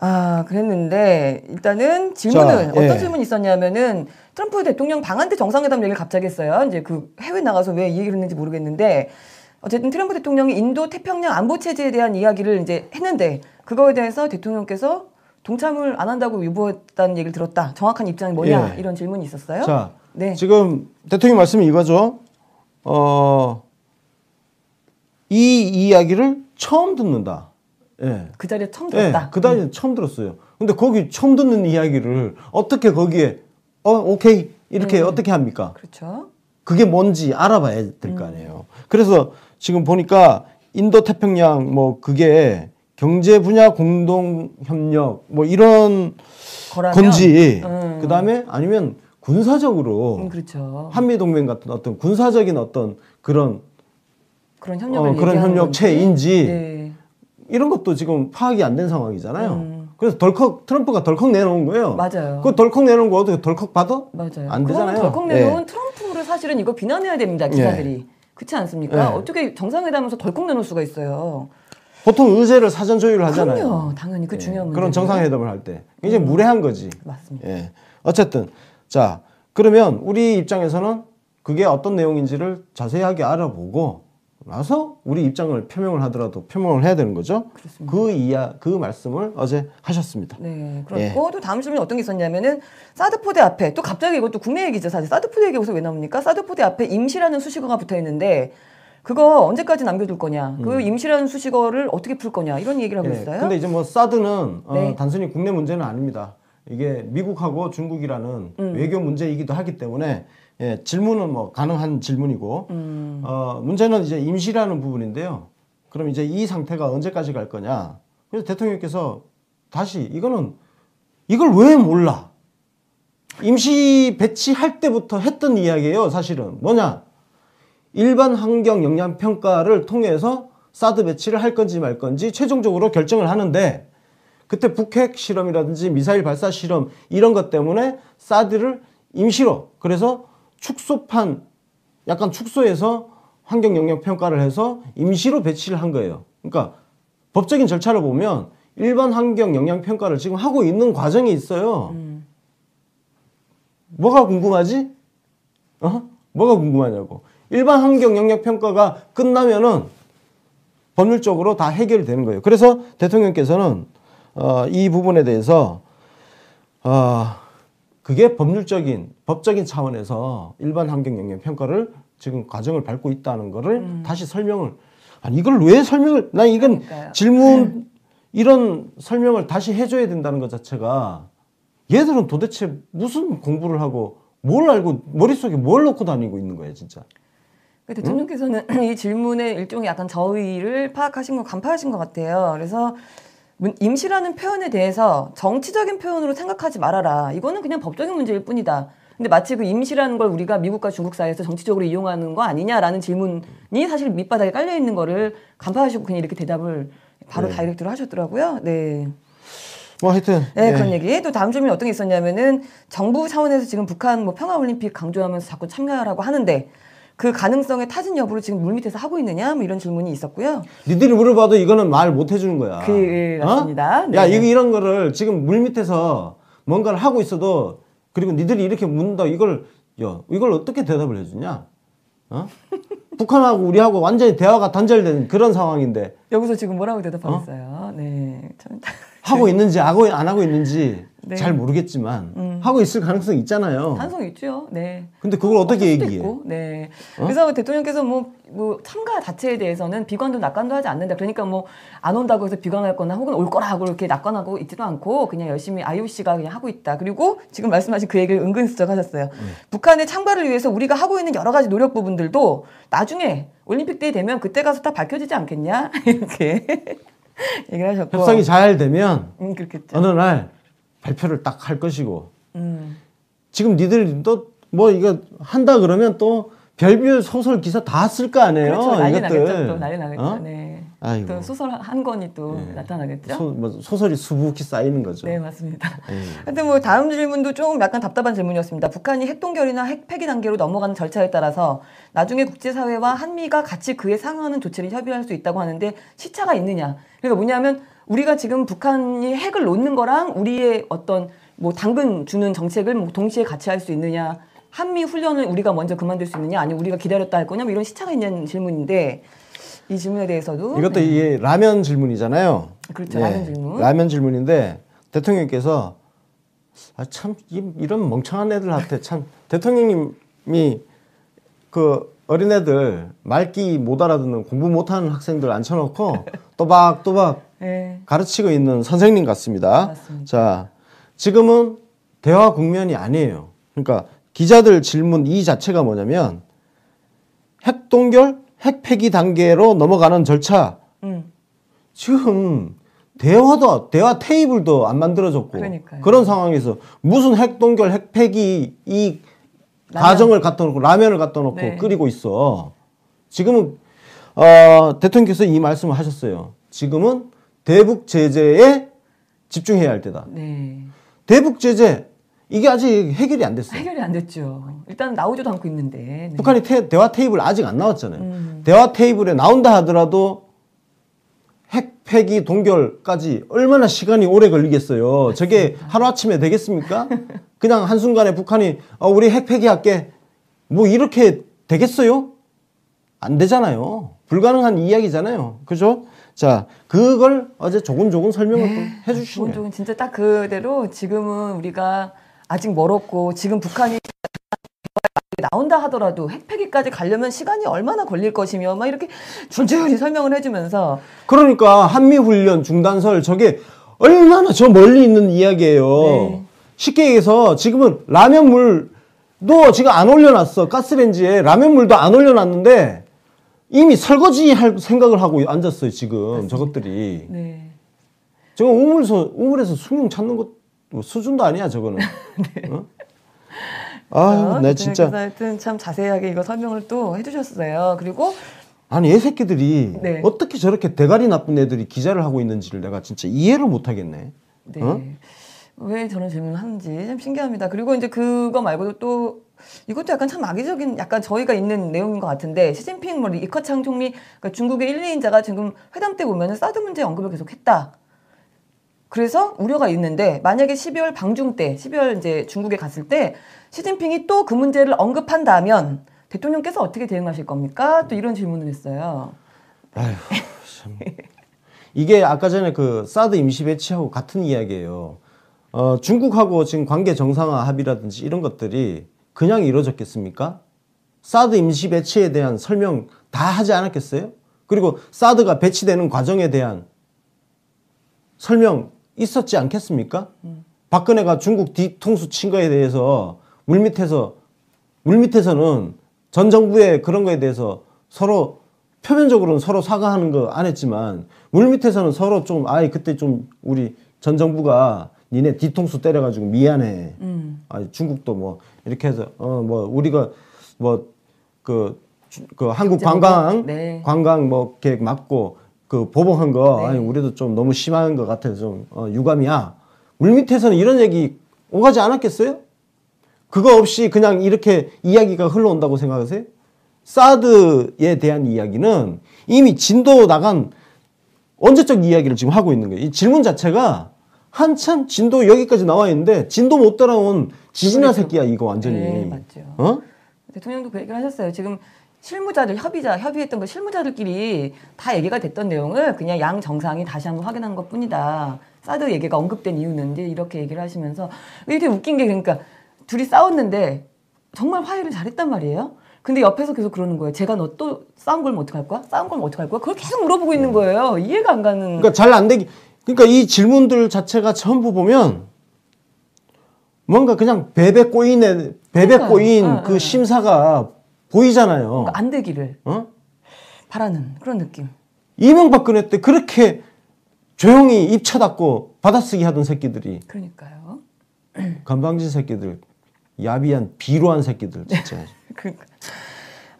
아, 그랬는데 일단은 질문은 자, 어떤 예. 질문이 있었냐면은 트럼프 대통령 방한대 정상회담 얘기를 갑자기 했어요. 이제 그 해외 나가서 왜 이 얘기를 했는지 모르겠는데 어쨌든 트럼프 대통령이 인도 태평양 안보 체제에 대한 이야기를 이제 했는데 그거에 대해서 대통령께서 동참을 안 한다고 유보했다는 얘기를 들었다. 정확한 입장이 뭐냐 예. 이런 질문이 있었어요. 자, 네. 지금 대통령 말씀이 이거죠. 어, 이 이야기를 처음 듣는다. 예. 그 자리에 처음 예, 들었다. 예, 그 자리에 음. 처음 들었어요. 근데 거기 처음 듣는 이야기를 어떻게 거기에 어 오케이 이렇게 음. 어떻게 합니까? 그렇죠. 그게 뭔지 알아봐야 될거 음. 아니에요. 그래서 지금 보니까 인도 태평양 뭐 그게 경제 분야 공동 협력 뭐 이런 거라면? 건지 음. 그다음에 아니면 군사적으로 음, 그렇죠. 한미 동맹 같은 어떤 군사적인 어떤 그런 그런 협력 어, 그런 협력체인지 네. 이런 것도 지금 파악이 안 된 상황이잖아요. 음. 그래서 덜컥 트럼프가 덜컥 내놓은 거예요. 맞아요. 그 덜컥 내놓은 거 어떻게 덜컥 받아? 맞아요. 안 되잖아요. 덜컥 내놓은 네. 트럼프를 사실은 이거 비난해야 됩니다. 기자들이. 네. 예. 그렇지 않습니까? 네. 어떻게 정상회담에서 덜컥 내놓을 수가 있어요? 보통 의제를 사전 조율을 하잖아요. 그럼요. 당연히 그 중요한 문제. 그런 정상회담을 할 때. 굉장히 음. 무례한 거지. 맞습니다. 예. 어쨌든 자, 그러면 우리 입장에서는 그게 어떤 내용인지를 자세하게 알아보고 나서 우리 입장을 표명을 하더라도 표명을 해야 되는 거죠. 그렇습니다. 그 이야 그 말씀을 어제 하셨습니다. 네, 그렇고 예. 또 다음 질문 어떤 게 있었냐면은 사드포대 앞에 또 갑자기 이것도 국내 얘기죠 사실 사드포대 얘기 여기서 왜 나옵니까? 사드포대 앞에 임시라는 수식어가 붙어 있는데 그거 언제까지 남겨둘 거냐? 그 음. 임시라는 수식어를 어떻게 풀 거냐? 이런 얘기를 하고 네, 있어요. 근데 이제 뭐 사드는 어, 네. 단순히 국내 문제는 아닙니다. 이게 미국하고 중국이라는 음. 외교 문제이기도 하기 때문에 예, 질문은 뭐 가능한 질문이고 음. 어, 문제는 이제 임시라는 부분인데요. 그럼 이제 이 상태가 언제까지 갈 거냐? 그래서 대통령께서 다시 이거는 이걸 왜 몰라? 임시 배치할 때부터 했던 이야기예요, 사실은. 뭐냐? 일반 환경 영향 평가를 통해서 사드 배치를 할 건지 말 건지 최종적으로 결정을 하는데 그때 북핵 실험이라든지 미사일 발사 실험 이런 것 때문에 사드를 임시로 그래서 축소판 약간 축소해서 환경 영역 평가를 해서 임시로 배치를 한 거예요. 그러니까 법적인 절차를 보면 일반 환경 영향 평가를 지금 하고 있는 과정이 있어요. 음. 뭐가 궁금하지? 어? 뭐가 궁금하냐고. 일반 환경 영역 평가가 끝나면은 법률적으로 다 해결되는 이 거예요. 그래서 대통령께서는 어, 이 부분에 대해서 어, 그게 법률적인 법적인 차원에서 일반 환경 영향 평가를 지금 과정을 밟고 있다는 거를 음. 다시 설명을 아니 이걸 왜 설명을 난 이건 그러니까요. 질문 네. 이런 설명을 다시 해줘야 된다는 것 자체가 얘들은 도대체 무슨 공부를 하고 뭘 알고 머릿속에 뭘 넣고 다니고 있는 거예요 진짜 그 대통령께서는 응? 이질문에 일종의 약간 저의를 파악하신 거 간파하신 것 같아요 그래서 임시라는 표현에 대해서 정치적인 표현으로 생각하지 말아라. 이거는 그냥 법적인 문제일 뿐이다. 근데 마치 그 임시라는 걸 우리가 미국과 중국 사이에서 정치적으로 이용하는 거 아니냐라는 질문이 사실 밑바닥에 깔려 있는 거를 간파하시고 그냥 이렇게 대답을 바로 네. 다이렉트로 하셨더라고요. 네. 뭐 하여튼 네, 네, 그런 얘기 또 다음 주에 어떤 게 있었냐면은 정부 차원에서 지금 북한 뭐 평화 올림픽 강조하면서 자꾸 참여하라고 하는데 그 가능성의 타진 여부를 지금 물밑에서 하고 있느냐 뭐 이런 질문이 있었고요. 니들이 물어봐도 이거는 말 못 해주는 거야. 그 예, 어? 맞습니다. 어? 야 네. 이거 이런 거를 지금 물밑에서 뭔가를 하고 있어도 그리고 니들이 이렇게 묻는다 이걸 야 이걸 어떻게 대답을 해주냐? 어? 북한하고 우리하고 완전히 대화가 단절된 그런 상황인데 여기서 지금 뭐라고 대답하겠어요? 어? 네, 참. 하고 있는지 하고 안 하고 있는지 네. 잘 모르겠지만 음. 하고 있을 가능성이 있잖아요. 가능성 있죠. 네. 근데 그걸 어떻게 얘기해? 있고. 네. 어? 그래서 대통령께서 뭐, 뭐 참가 자체에 대해서는 비관도 낙관도 하지 않는다. 그러니까 뭐 안 온다고 해서 비관하거나 혹은 올 거라 고 이렇게 낙관하고 있지도 않고 그냥 열심히 IOC가 그냥 하고 있다. 그리고 지금 말씀하신 그 얘기를 은근슬쩍 하셨어요. 음. 네. 북한의 참가를 위해서 우리가 하고 있는 여러 가지 노력 부분들도 나중에 올림픽 때 되면 그때 가서 다 밝혀지지 않겠냐? 이렇게. 얘기를 하셨고 협상이 잘 되면 음, 어느 날 발표를 딱 할 것이고 음. 지금 니들 또 뭐 이거 한다 그러면 또 별별 소설 기사 다 쓸 거 아니에요. 그렇죠. 난리 이것들. 나겠죠. 또 난리 어? 나겠죠. 어? 네. 아이고. 또 소설 한 권이 또 네. 나타나겠죠. 소, 뭐 소설이 수북히 쌓이는 거죠. 네, 맞습니다. 네. 하여튼 뭐 다음 질문도 좀 약간 답답한 질문이었습니다. 북한이 핵동결이나 핵폐기 단계로 넘어가는 절차에 따라서 나중에 국제사회와 한미가 같이 그에 상응하는 조치를 협의할 수 있다고 하는데 시차가 있느냐. 그러니까 뭐냐면 우리가 지금 북한이 핵을 놓는 거랑 우리의 어떤 뭐 당근 주는 정책을 뭐 동시에 같이 할 수 있느냐 한미 훈련을 우리가 먼저 그만둘 수 있느냐, 아니면 우리가 기다렸다 할 거냐, 뭐 이런 시차가 있는 질문인데 이 질문에 대해서도 이것도 네. 이게 라면 질문이잖아요. 그렇죠, 예, 라면 질문. 라면 질문인데 대통령께서 아참 이런 이 멍청한 애들한테 참 대통령님이 그 어린애들 말기 못 알아듣는 공부 못하는 학생들 앉혀놓고 또박또박 네. 예. 가르치고 있는 선생님 같습니다. 맞습니다. 자, 지금은 대화 국면이 아니에요. 그러니까 기자들 질문 이 자체가 뭐냐면 핵 동결, 핵 폐기 단계로 넘어가는 절차. 음. 지금 대화도 대화 테이블도 안 만들어졌고 그러니까요. 그런 상황에서 무슨 핵 동결, 핵 폐기 이과면 가정을 갖다 놓고 라면을 갖다 놓고 네. 끓이고 있어. 지금은 어, 대통령께서 이 말씀을 하셨어요. 지금은 대북 제재에 집중해야 할 때다. 네. 대북 제재 이게 아직 해결이 안 됐어요. 해결이 안 됐죠. 일단 나오지도 않고 있는데. 네. 북한이 태, 대화 테이블 아직 안 나왔잖아요. 음. 대화 테이블에 나온다 하더라도 핵 폐기 동결까지 얼마나 시간이 오래 걸리겠어요. 저게 하루아침에 되겠습니까? 그냥 한순간에 북한이 어, 우리 핵 폐기할게. 뭐 이렇게 되겠어요? 안 되잖아요. 불가능한 이야기잖아요. 그죠? 자, 그걸 어제 조금 조금 설명을 네. 해주시네 조금 조금 진짜 딱 그대로 지금은 우리가 아직 멀었고 지금 북한이 나온다 하더라도 핵폐기까지 가려면 시간이 얼마나 걸릴 것이며 막 이렇게 줄줄이 설명을 해주면서 그러니까 한미 훈련 중단설 저게 얼마나 저 멀리 있는 이야기예요. 네. 쉽게 얘기해서 지금은 라면 물도 지금 안 올려놨어 가스레인지에 라면 물도 안 올려놨는데 이미 설거지 할 생각을 하고 앉았어요 지금 맞습니다. 저것들이. 네. 제가 우물서 에 우물에서 수늉 찾는 것뭐 수준도 아니야 저거는. 네. 어? 아, 나 진짜. 그래서 하여튼 참 자세하게 이거 설명을 또 해주셨어요. 그리고 아니 애 새끼들이 네. 어떻게 저렇게 대가리 나쁜 애들이 기자를 하고 있는지를 내가 진짜 이해를 못 하겠네. 네. 어? 왜 저런 질문을 하는지 참 신기합니다. 그리고 이제 그거 말고도 또 이것도 약간 참 악의적인 약간 저희가 있는 내용인 것 같은데 시진핑 뭐 리커창 총리 그러니까 중국의 1, 2인자가 지금 회담 때 보면은 사드 문제 언급을 계속했다. 그래서 우려가 있는데 만약에 12월 방중 때 12월 이제 중국에 갔을 때 시진핑이 또 그 문제를 언급한다면 대통령께서 어떻게 대응하실 겁니까? 또 이런 질문을 했어요. 아휴 참. 이게 아까 전에 그 사드 임시 배치하고 같은 이야기예요. 어, 중국하고 지금 관계 정상화 합의라든지 이런 것들이 그냥 이루어졌겠습니까? 사드 임시 배치에 대한 설명 다 하지 않았겠어요? 그리고 사드가 배치되는 과정에 대한 설명 있었지 않겠습니까? 음. 박근혜가 중국 뒤통수 친 거에 대해서 물밑에서 물밑에서는 전 정부의 그런 거에 대해서 서로 표면적으로는 서로 사과하는 거 안 했지만 물밑에서는 서로 좀아예 그때 좀 우리 전 정부가 니네 뒤통수 때려가지고 미안해. 음. 아 중국도 뭐 이렇게 해서 어 뭐 우리가 뭐 그그 그 한국 뭐 관광 네. 관광 뭐 계획 게 막고 그 보복한 거 네. 아니 우리도 좀 너무 심한 것 같아서 좀 어, 유감이야. 물 밑에서는 이런 얘기 오가지 않았겠어요? 그거 없이 그냥 이렇게 이야기가 흘러온다고 생각하세요? 사드에 대한 이야기는 이미 진도 나간 언제적 이야기를 지금 하고 있는 거예요. 이 질문 자체가 한참 진도 여기까지 나와 있는데 진도 못 따라온 지진아 그렇죠. 새끼야 이거 완전히. 네, 맞죠. 어? 대통령도 그 얘기를 하셨어요. 지금 실무자들 협의자 협의했던 그 실무자들끼리 다 얘기가 됐던 내용을 그냥 양 정상이 다시 한번 확인한 것뿐이다. 사드 얘기가 언급된 이유는 이제 이렇게 얘기를 하시면서 이게 웃긴 게 그러니까 둘이 싸웠는데 정말 화해를 잘했단 말이에요. 근데 옆에서 계속 그러는 거예요. 제가 너 또 싸운 걸면 어떡할 거야? 싸운 걸면 어떡할 거야? 그걸 계속 물어보고 있는 거예요. 이해가 안 가는. 그러니까 잘 안 되기. 그러니까 이 질문들 자체가 전부 보면 뭔가 그냥 베베 꼬인 베베 그러니까요. 꼬인 아, 그 아, 심사가 보이잖아요. 그러니까 안 되기를 어? 바라는 그런 느낌. 이명박근혜 때 그렇게 조용히 입 쳐닫고 받아쓰기 하던 새끼들이. 그러니까요. 건방진 새끼들, 야비한 비루한 새끼들 네. 진짜. 그러니까.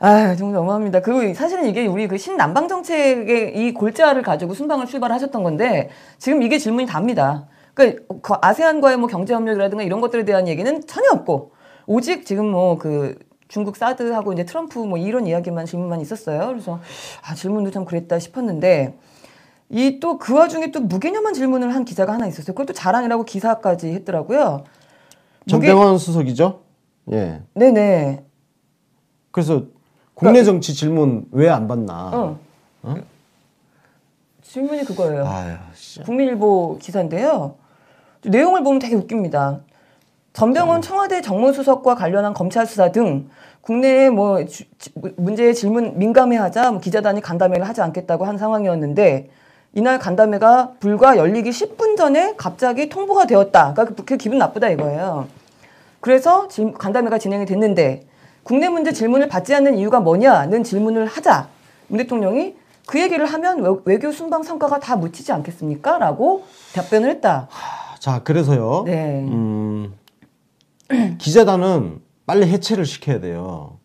아, 정말 너무합니다. 그 사실은 이게 우리 그 신남방 정책의 이 골자를 가지고 순방을 출발하셨던 건데 지금 이게 질문이 답니다. 그러니까 그 아세안과의 뭐 경제 협력이라든가 이런 것들에 대한 얘기는 전혀 없고 오직 지금 뭐그 중국 사드하고 이제 트럼프 뭐 이런 이야기만 질문만 있었어요. 그래서 아 질문도 참 그랬다 싶었는데 이 또 그 와중에 또 무개념한 질문을 한 기자가 하나 있었어요. 그것도 자랑이라고 기사까지 했더라고요. 정대원 무게... 수석이죠. 예. 네네. 그래서 그러니까 국내 정치 질문 왜 안 받나? 어. 어? 질문이 그거예요. 아유, 국민일보 기사인데요. 내용을 보면 되게 웃깁니다. 전병원 청와대 정무수석과 관련한 검찰 수사 등 국내에 뭐 주, 문제의 질문 민감해하자 뭐 기자단이 간담회를 하지 않겠다고 한 상황이었는데 이날 간담회가 불과 열리기 10분 전에 갑자기 통보가 되었다. 그러니까 그, 그 기분 나쁘다 이거예요. 그래서 지금 간담회가 진행이 됐는데 국내 문제 질문을 받지 않는 이유가 뭐냐는 질문을 하자 문 대통령이 그 얘기를 하면 외, 교 순방 성과가 다 묻히지 않겠습니까? 라고 답변을 했다. 자, 그래서요. 네. 음... 기자단은 빨리 해체를 시켜야 돼요.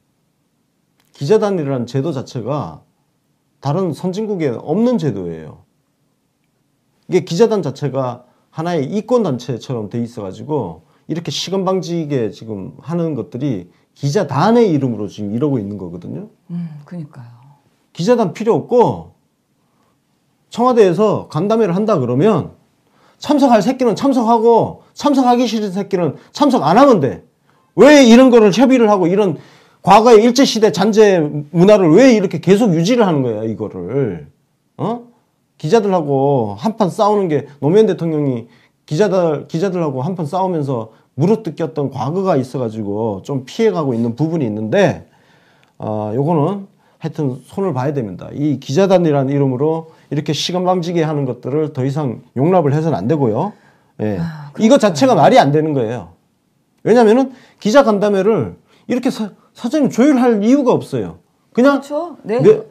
기자단이라는 제도 자체가 다른 선진국에 없는 제도예요. 이게 기자단 자체가 하나의 이권단체처럼 돼 있어가지고 이렇게 시건방지게 지금 하는 것들이 기자단의 이름으로 지금 이러고 있는 거거든요. 음, 그니까요. 기자단 필요 없고 청와대에서 간담회를 한다 그러면 참석할 새끼는 참석하고 참석하기 싫은 새끼는 참석 안 하면 돼. 왜 이런 거를 협의를 하고 이런 과거의 일제시대 잔재 문화를 왜 이렇게 계속 유지를 하는 거야, 이거를. 어? 기자들하고 한 판 싸우는 게 노무현 대통령이 기자들, 기자들하고 한 판 싸우면서 무릎뜯겼던 과거가 있어가지고 좀 피해가고 있는 부분이 있는데, 어, 요거는 하여튼 손을 봐야 됩니다. 이 기자단이라는 이름으로 이렇게 시간방지게 하는 것들을 더 이상 용납을 해서는 안 되고요. 예. 아, 이거 자체가 말이 안 되는 거예요. 왜냐면은 기자 간담회를 이렇게 사, 사전에 조율할 이유가 없어요. 그냥 그렇죠. 네.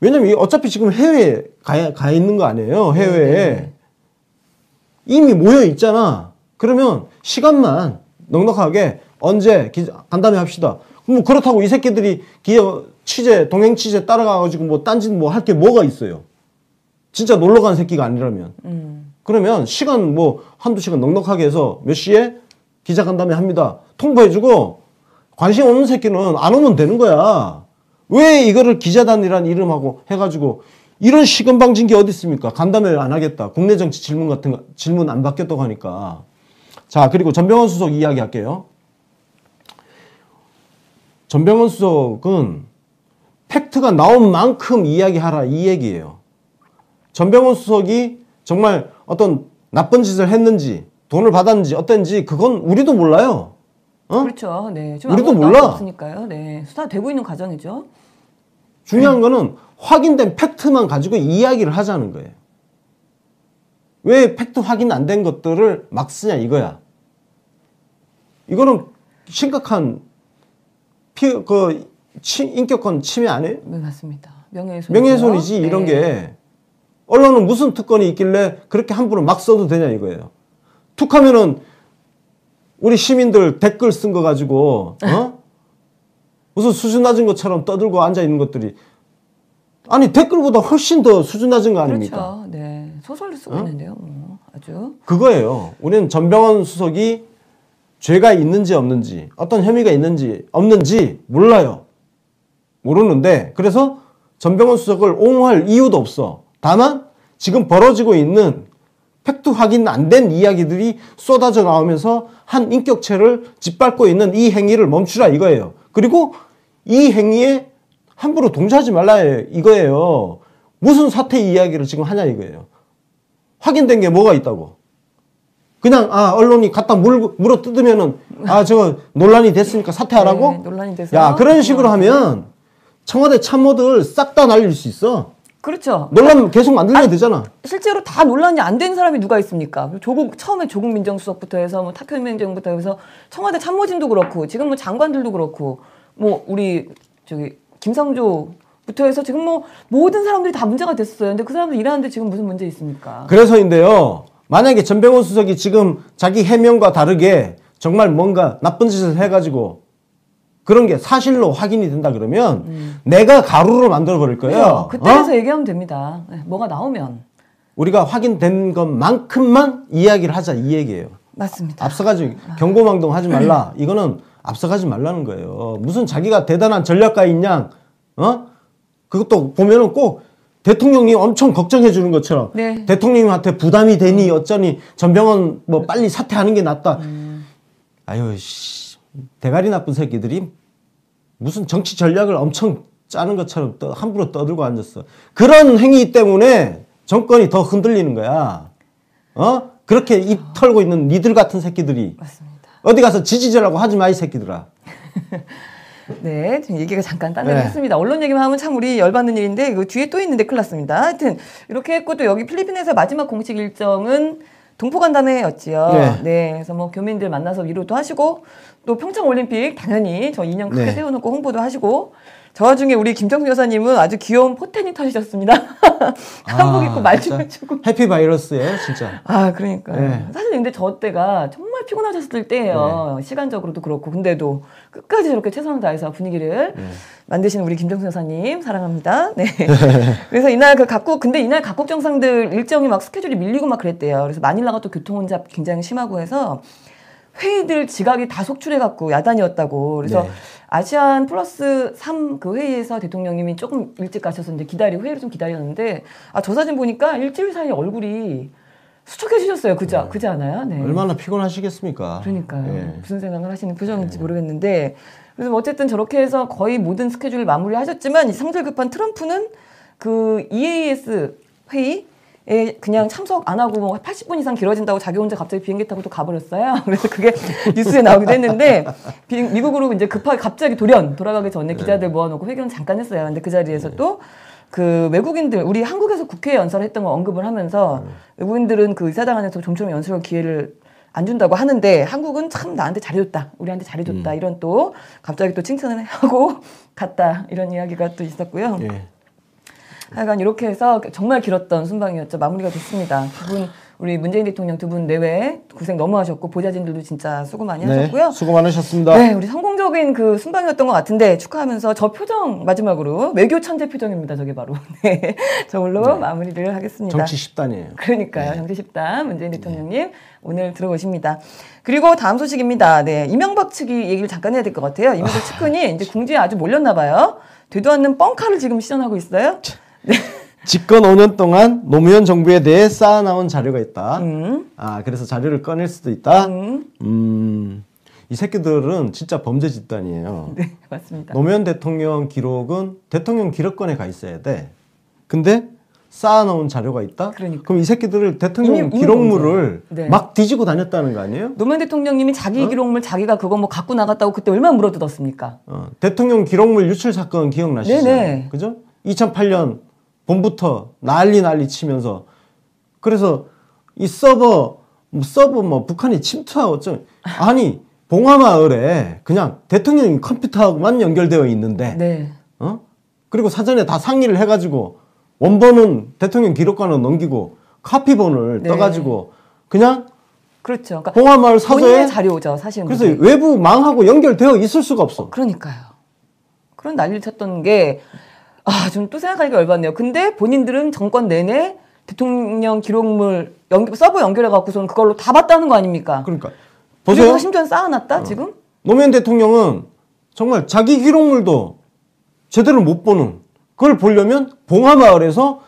왜냐면 어차피 지금 해외에 가, 가 있는 거 아니에요. 네, 해외에. 네. 이미 모여 있잖아. 그러면 시간만 넉넉하게 언제 기자 간담회 합시다. 뭐 그렇다고 이 새끼들이 기어 취재 동행 취재 따라가가지고 뭐 딴짓 뭐 할 게 뭐가 있어요. 진짜 놀러 간 새끼가 아니라면. 음. 그러면 시간 뭐 한두 시간 넉넉하게 해서 몇 시에 기자간담회 합니다. 통보해주고 관심 없는 새끼는 안 오면 되는 거야. 왜 이거를 기자단이란 이름하고 해가지고 이런 시금방진 게 어디 있습니까? 간담회를 안 하겠다. 국내 정치 질문 같은 거, 질문 안 받겠다고 하니까. 자, 그리고 전병헌 수석 이야기 할게요. 전병헌 수석은 팩트가 나온 만큼 이야기하라 이 얘기예요. 전병헌 수석이 정말 어떤 나쁜 짓을 했는지 돈을 받았는지 어땠는지 그건 우리도 몰라요. 어? 그렇죠. 네. 우리도 몰라. 없으니까요. 네. 수사되고 있는 과정이죠. 중요한 네. 거는 확인된 팩트만 가지고 이야기를 하자는 거예요. 왜 팩트 확인 안 된 것들을 막 쓰냐 이거야. 이거는 심각한 피, 그, 치, 인격권 침해 아니에요? 네, 맞습니다. 명예훼손. 명예훼손이지, 이런 네. 게. 언론은 무슨 특권이 있길래 그렇게 함부로 막 써도 되냐 이거예요. 툭 하면은 우리 시민들 댓글 쓴 거 가지고 어? 무슨 수준 낮은 것처럼 떠들고 앉아 있는 것들이 아니 댓글보다 훨씬 더 수준 낮은 거 아닙니까? 그렇죠. 네. 소설을 쓰고 어? 있는데요. 뭐. 아주. 그거예요. 우리는 전병원 수석이 죄가 있는지 없는지 어떤 혐의가 있는지 없는지 몰라요. 모르는데 그래서 전병원 수석을 옹호할 이유도 없어. 다만 지금 벌어지고 있는 팩트 확인 안 된 이야기들이 쏟아져 나오면서 한 인격체를 짓밟고 있는 이 행위를 멈추라 이거예요. 그리고 이 행위에 함부로 동조하지 말라 이거예요. 무슨 사태 이야기를 지금 하냐 이거예요. 확인된 게 뭐가 있다고. 그냥 아 언론이 갖다 물, 물어 뜯으면은 아저 논란이 됐으니까 사퇴하라고? 네, 논란이 돼서. 야 그런 식으로 하면 청와대 참모들 싹 다 날릴 수 있어. 그렇죠. 논란 아, 계속 만들면 아, 되잖아. 실제로 다 논란이 안 된 사람이 누가 있습니까? 조국 처음에 조국 민정수석부터 해서 뭐 탁현 민정부터 해서 청와대 참모진도 그렇고 지금 뭐 장관들도 그렇고 뭐 우리 저기 김상조 부터 해서 지금 뭐 모든 사람들이 다 문제가 됐어요. 근데 그 사람들 일하는데 지금 무슨 문제 있습니까? 그래서인데요. 만약에 전병호 수석이 지금 자기 해명과 다르게 정말 뭔가 나쁜 짓을 해가지고 그런 게 사실로 확인이 된다 그러면 음. 내가 가루로 만들어 버릴 거예요. 그때에서 어? 얘기하면 됩니다. 예, 뭐가 나오면 우리가 확인된 것만큼만 이야기를 하자 이 얘기예요. 맞습니다. 앞서가지 아. 경고망동 하지 말라. 이거는 앞서가지 말라는 거예요. 무슨 자기가 대단한 전략가인 양, 어? 그것도 보면은 꼭대통령이 엄청 걱정해 주는 것처럼 네. 대통령한테 부담이 되니 음. 어쩌니 전병원뭐 네. 빨리 사퇴하는 게 낫다. 음. 아유 씨. 대가리 나쁜 새끼들이 무슨 정치 전략을 엄청 짜는 것처럼 떠, 함부로 떠들고 앉았어. 그런 행위 때문에 정권이 더 흔들리는 거야. 어? 그렇게 입 털고 있는 니들 같은 새끼들이. 맞습니다. 어디 가서 지지절하고 하지 마, 이 새끼들아. 네, 지금 얘기가 잠깐 딴데 네. 했습니다. 언론 얘기만 하면 참 우리 열받는 일인데, 이거 그 뒤에 또 있는데 큰일 났습니다. 하여튼, 이렇게 했고, 또 여기 필리핀에서 마지막 공식 일정은 동포간담회였지요. 네. 네. 그래서 뭐 교민들 만나서 위로도 하시고 또 평창 올림픽 당연히 저 인형 크게 네. 세워놓고 홍보도 하시고 저 와중에 우리 김정수 여사님은 아주 귀여운 포텐이 터지셨습니다. 한복 아, 입고 말춤을 추고. 해피 바이러스예요, 진짜. 아, 그러니까. 네. 사실 근데 저 때가 정말 피곤하셨을 때예요. 네. 시간적으로도 그렇고, 근데도 끝까지 저렇게 최선을 다해서 분위기를 네. 만드시는 우리 김정수 여사님 사랑합니다. 네. 그래서 이날 그 각국 근데 이날 각국 정상들 일정이 막 스케줄이 밀리고 막 그랬대요. 그래서 마닐라가 또 교통 혼잡 굉장히 심하고 해서 회의들 지각이 다 속출해갖고 야단이었다고. 그래서 네. 아시안 플러스 3 그 회의에서 대통령님이 조금 일찍 가셔서 이제 기다리고 회의를 좀 기다렸는데 아, 저 사진 보니까 일주일 사이에 얼굴이 수척해지셨어요. 그지, 네. 그지 않아요? 네. 얼마나 피곤하시겠습니까? 그러니까요. 네. 무슨 생각을 하시는 네. 표정인지 모르겠는데. 그래서 뭐 어쨌든 저렇게 해서 거의 모든 스케줄을 마무리하셨지만 상질 급한 트럼프는 그 EAS 회의 예, 그냥 참석 안 하고 뭐 80분 이상 길어진다고 자기 혼자 갑자기 비행기 타고 또 가버렸어요. 그래서 그게 뉴스에 나오기도 했는데 비행, 미국으로 이제 급하게 갑자기 돌연 돌아가기 전에 네. 기자들 모아놓고 회견 잠깐 했어요. 근데 그 자리에서 네. 또그 외국인들 우리 한국에서 국회 연설을 했던 걸 언급을 하면서 음. 외국인들은 그 의사당 안에서 좀처럼 연설 기회를 안 준다고 하는데 한국은 참 나한테 잘해줬다 우리한테 잘해줬다 음. 이런 또 갑자기 또 칭찬을 하고 갔다 이런 이야기가 또 있었고요. 예. 하여간 이렇게 해서 정말 길었던 순방이었죠. 마무리가 됐습니다. 두 분 우리 문재인 대통령 두 분 내외 고생 너무 하셨고 보좌진들도 진짜 수고 많이 네, 하셨고요. 수고 많으셨습니다. 네, 우리 성공적인 그 순방이었던 것 같은데 축하하면서 저 표정 마지막으로 외교 천재 표정입니다. 저게 바로. 네, 저걸로 네. 마무리를 하겠습니다. 정치 10단이에요. 그러니까요. 네. 정치 10단 문재인 네. 대통령님 오늘 들어오십니다. 그리고 다음 소식입니다. 네, 이명박 측이 얘기를 잠깐 해야 될 것 같아요. 이명박 측근이 아, 이제 궁지에 아주 몰렸나 봐요. 되도 않는 뻥카를 지금 시전하고 있어요. 참. 집권 5년 동안 노무현 정부에 대해 쌓아나온 자료가 있다. 음. 아 그래서 자료를 꺼낼 수도 있다. 음. 음. 이 새끼들은 진짜 범죄 집단이에요. 네, 맞습니다. 노무현 대통령 기록은 대통령 기록권에가 있어야 돼. 근데 쌓아놓은 자료가 있다? 그러니까. 그럼 이 새끼들을 대통령 이미, 이미 기록물을 네. 막 뒤지고 다녔다는 거 아니에요? 노무현 대통령님이 자기 어? 기록물 자기가 그거 뭐 갖고 나갔다고 그때 얼마나 물어뜯었습니까? 어, 대통령 기록물 유출 사건 기억나시죠? 네네. 네. 그죠? 2008년 봄부터 난리 난리 치면서 그래서 이 서버 뭐 서버 뭐 북한이 침투하고 좀 아니 봉화마을에 그냥 대통령 컴퓨터하고만 연결되어 있는데 네. 어 그리고 사전에 다 상의를 해가지고 원본은 대통령 기록관으로 넘기고 카피본을 네. 떠가지고 그냥 그렇죠. 그러니까 봉화마을 사전에 자료죠 사실 그래서 외부 망하고 연결되어 있을 수가 없어. 어, 그러니까요. 그런 난리를 쳤던 게 아, 좀 또 생각하니까 열받네요. 근데 본인들은 정권 내내 대통령 기록물 연결, 서버 연결해 갖고서는 그걸로 다 봤다는 거 아닙니까? 그러니까 보세요. 심지어 는 쌓아놨다 어. 지금. 노무현 대통령은 정말 자기 기록물도 제대로 못 보는 그걸 보려면 봉화마을에서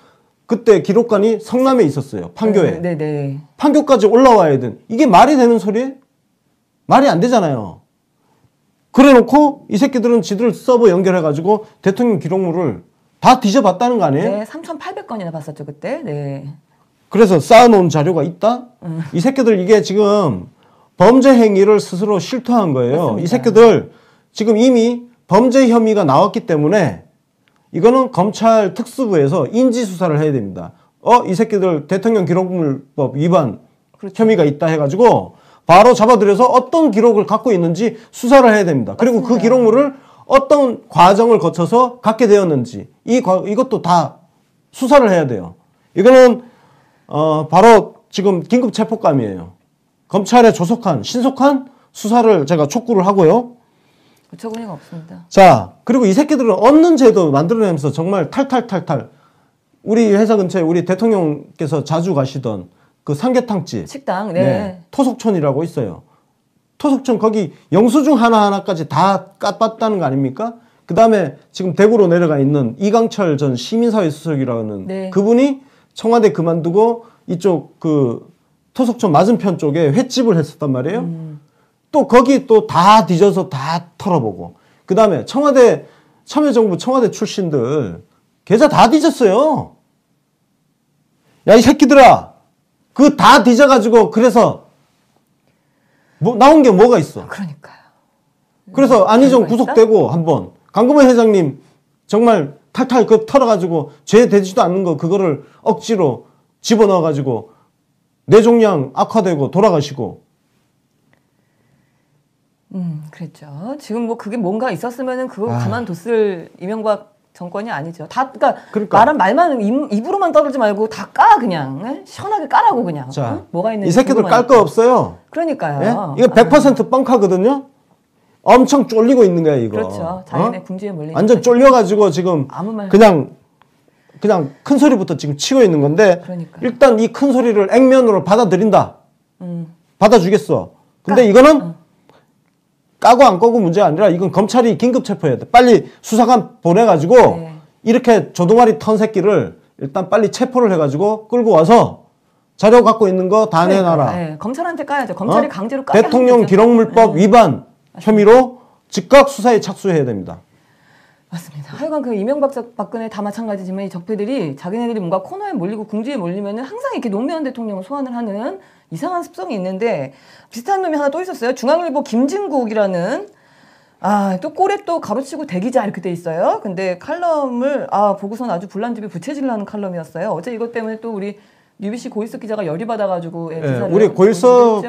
그때 기록관이 성남에 있었어요. 판교에. 네, 네, 네. 판교까지 올라와야 된. 이게 말이 되는 소리에 말이 안 되잖아요. 그래 놓고 이 새끼들은 지들 서버 연결해 가지고 대통령 기록물을 다 뒤져봤다는 거 아니에요? 네, 3,800건이나 봤었죠, 그때. 네. 그래서 쌓아놓은 자료가 있다? 음. 이 새끼들 이게 지금 범죄 행위를 스스로 실토한 거예요. 맞습니다. 이 새끼들 지금 이미 범죄 혐의가 나왔기 때문에 이거는 검찰 특수부에서 인지 수사를 해야 됩니다. 어, 이 새끼들 대통령 기록물법 위반 그렇죠. 혐의가 있다 해가지고 바로 잡아들여서 어떤 기록을 갖고 있는지 수사를 해야 됩니다. 그리고 그 맞습니다. 그 기록물을 어떤 과정을 거쳐서 갖게 되었는지 이 이것도 다 수사를 해야 돼요. 이거는 어, 바로 지금 긴급 체포감이에요. 검찰의 조속한 신속한 수사를 제가 촉구를 하고요. 어처구가 없습니다. 자, 그리고 이 새끼들은 얻는 제도 만들어내면서 정말 탈탈탈탈. 우리 회사 근처에 우리 대통령께서 자주 가시던 그 삼계탕집. 식당, 네. 네 토속촌이라고 있어요. 토속촌 거기 영수증 하나하나까지 다 까봤다는 거 아닙니까? 그 다음에 지금 대구로 내려가 있는 이강철 전 시민사회 수석이라는 네. 그분이 청와대 그만두고 이쪽 그 토속촌 맞은편 쪽에 횟집을 했었단 말이에요. 음. 또 거기 또 다 뒤져서 다 털어보고. 그 다음에 청와대, 참여정부 청와대 출신들 계좌 다 뒤졌어요. 야, 이 새끼들아. 그 다 뒤져가지고 그래서 뭐 나온 게 뭐가 있어? 그러니까요. 그래서 음, 안희정 구속되고 한번 강금호 회장님 정말 탈탈 그 털어가지고 죄 되지도 않는 거 그거를 억지로 집어넣어가지고 뇌종양 악화되고 돌아가시고. 음, 그랬죠. 지금 뭐 그게 뭔가 있었으면은 그거 아. 가만뒀을 이명박 정권이 아니죠. 다 그러니까, 그러니까. 말은 말만 입, 으로만 떨지 말고 다 까 그냥 네? 시원하게 까라고 그냥 자, 응? 뭐가 있는지 이 새끼들 깔 거 없어요. 그러니까요. 예? 이거 100% 아. 뻥카거든요. 엄청 쫄리고 있는 거야 이거. 그렇죠. 자기네 어? 궁지에 몰린. 완전 쫄려가지고 지금 아무 말 그냥 그냥 큰 소리부터 지금 치고 있는 건데 그러니까. 일단 이 큰 소리를 액면으로 받아들인다. 음. 받아주겠어. 근데 까. 그러니까, 이거는 어. 까고 안 까고 문제가 아니라 이건 검찰이 긴급 체포해야 돼. 빨리 수사관 보내가지고 네. 이렇게 조동아리 턴 새끼를 일단 빨리 체포를 해가지고 끌고 와서 자료 갖고 있는 거다 그러니까, 내놔라. 네, 네. 검찰한테 까야죠. 검찰이 어? 강제로 까야 대통령 기록물법 위반 네. 혐의로 즉각 수사에 착수해야 됩니다. 맞습니다. 하여간 그 이명박 박근혜 다 마찬가지지만 이 적폐들이 자기네들이 뭔가 코너에 몰리고 궁지에 몰리면은 항상 이렇게 노무현 대통령을 소환을 하는 이상한 습성이 있는데 비슷한 놈이 하나 또 있었어요. 중앙일보 김진국이라는 아, 또꼬에또 가로치고 대기자 이렇게 돼 있어요. 근데 칼럼을 아, 보고선 아주 불난집에 부채질하는 칼럼이었어요. 어제 이것 때문에 또 우리 UBC 고일석 기자가 열이 받아 가지고 예, 네, 우리 고일석